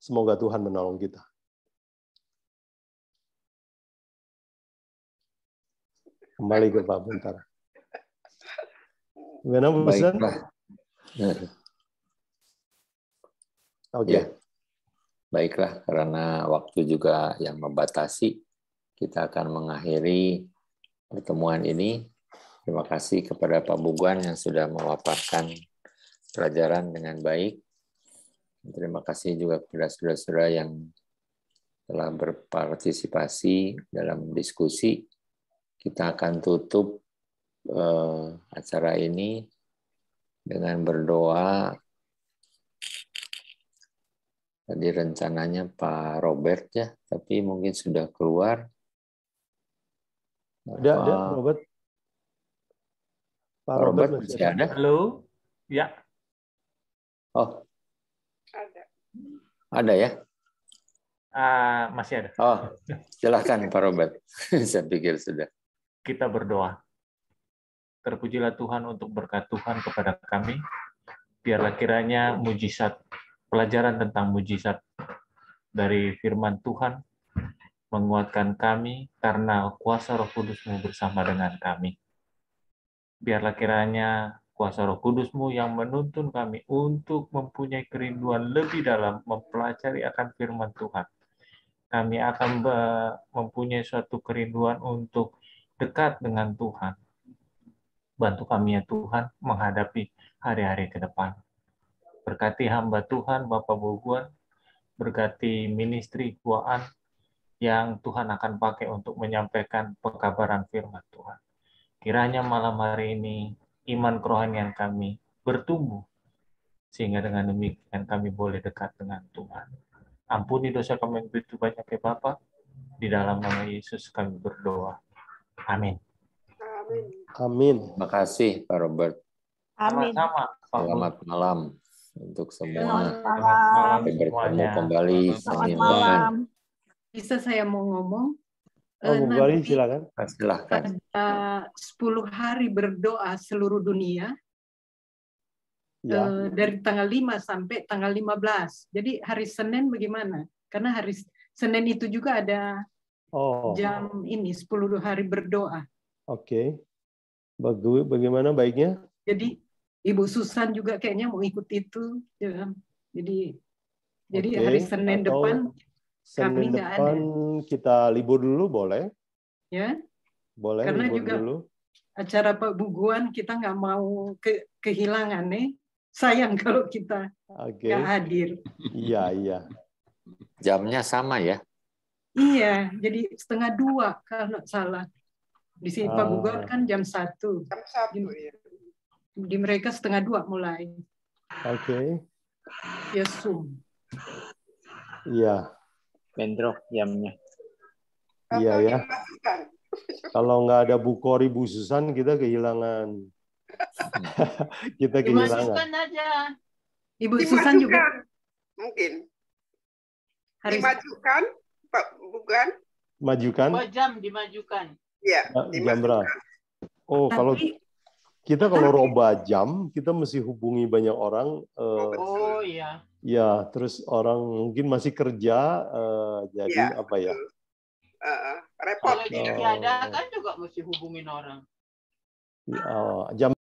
Semoga Tuhan menolong kita. Kembali ke Pak Bentar. Gimana, Bu Oke. Okay. Iya. Baiklah, karena waktu juga yang membatasi, kita akan mengakhiri pertemuan ini. Terima kasih kepada Pak Buguan yang sudah memaparkan pelajaran dengan baik. Terima kasih juga kepada saudara-saudara yang telah berpartisipasi dalam diskusi. Kita akan tutup uh, acara ini dengan berdoa. Tadi rencananya Pak Robert ya, tapi mungkin sudah keluar. Sudah, Pak Robert. Pak Robert, Robert masih ada? Halo, ya. Oh, ada. Ada ya? Uh, masih ada. Oh, silahkan Pak Robert. Saya pikir sudah. Kita berdoa. Terpujilah Tuhan untuk berkat Tuhan kepada kami. Biarlah kiranya mujizat, pelajaran tentang mujizat dari firman Tuhan menguatkan kami karena kuasa roh kudusmu bersama dengan kami. Biarlah kiranya kuasa roh kudusmu yang menuntun kami untuk mempunyai kerinduan lebih dalam mempelajari akan firman Tuhan. Kami akan mempunyai suatu kerinduan untuk dekat dengan Tuhan. Bantu kami ya Tuhan menghadapi hari-hari ke depan. Berkati hamba Tuhan, Bapak Boguan, berkati ministri Guaan yang Tuhan akan pakai untuk menyampaikan pekabaran firman Tuhan. Kiranya malam hari ini iman kerohanian kami bertumbuh sehingga dengan demikian kami boleh dekat dengan Tuhan. Ampuni dosa kami yang begitu banyak ya Bapa. Di dalam nama Yesus kami berdoa. Amin. Amin. Amin. Terima kasih Pak Robert. Amin. Sama-sama. Pak Selamat malam untuk semua. Selamat malam. Sampai bertemu kembali. Selamat malam. Bisa saya mau ngomong? Oh, eh, Bu Bari, silakan. Ah, silakan. Ada 10 eh, hari berdoa seluruh dunia. Ya. Eh, dari tanggal 5 sampai tanggal 15. Jadi hari Senin bagaimana? Karena hari Senin itu juga ada oh. jam ini 10 hari berdoa. Oke. Okay. Bagaimana baiknya? Jadi Ibu Susan juga kayaknya mau ikut itu. Ya. Jadi jadi hari Senin Atau... depan Senin Kami depan ada. kita libur dulu boleh? Ya. Boleh Karena libur juga dulu. Acara Pak Buguan kita nggak mau ke kehilangan nih. Sayang kalau kita okay. nggak hadir. Iya iya. Jamnya sama ya? Iya, jadi setengah dua kalau nggak salah. Di sini ah. Pak Buguan kan jam satu. Jam satu ya. Di, mereka setengah dua mulai. Oke. Okay. Ya Zoom. Iya bentrok jamnya. Iya ya. Kalau nggak ada Bu Kori Bu Susan kita kehilangan. kita kehilangan. Dimasukkan aja. Ibu Dimasukkan. Susan juga mungkin. Harus. Dimajukan, Pak, bukan? Majukan. Dua jam dimajukan. Iya. Ah, jam berapa? Oh, Tapi, kalau kita kalau roba jam, kita mesti hubungi banyak orang. uh, oh iya. Ya, terus orang mungkin masih kerja, uh, jadi ya, apa ya? Uh, repot. Kalau tidak ada kan juga mesti hubungin orang. Ya, jam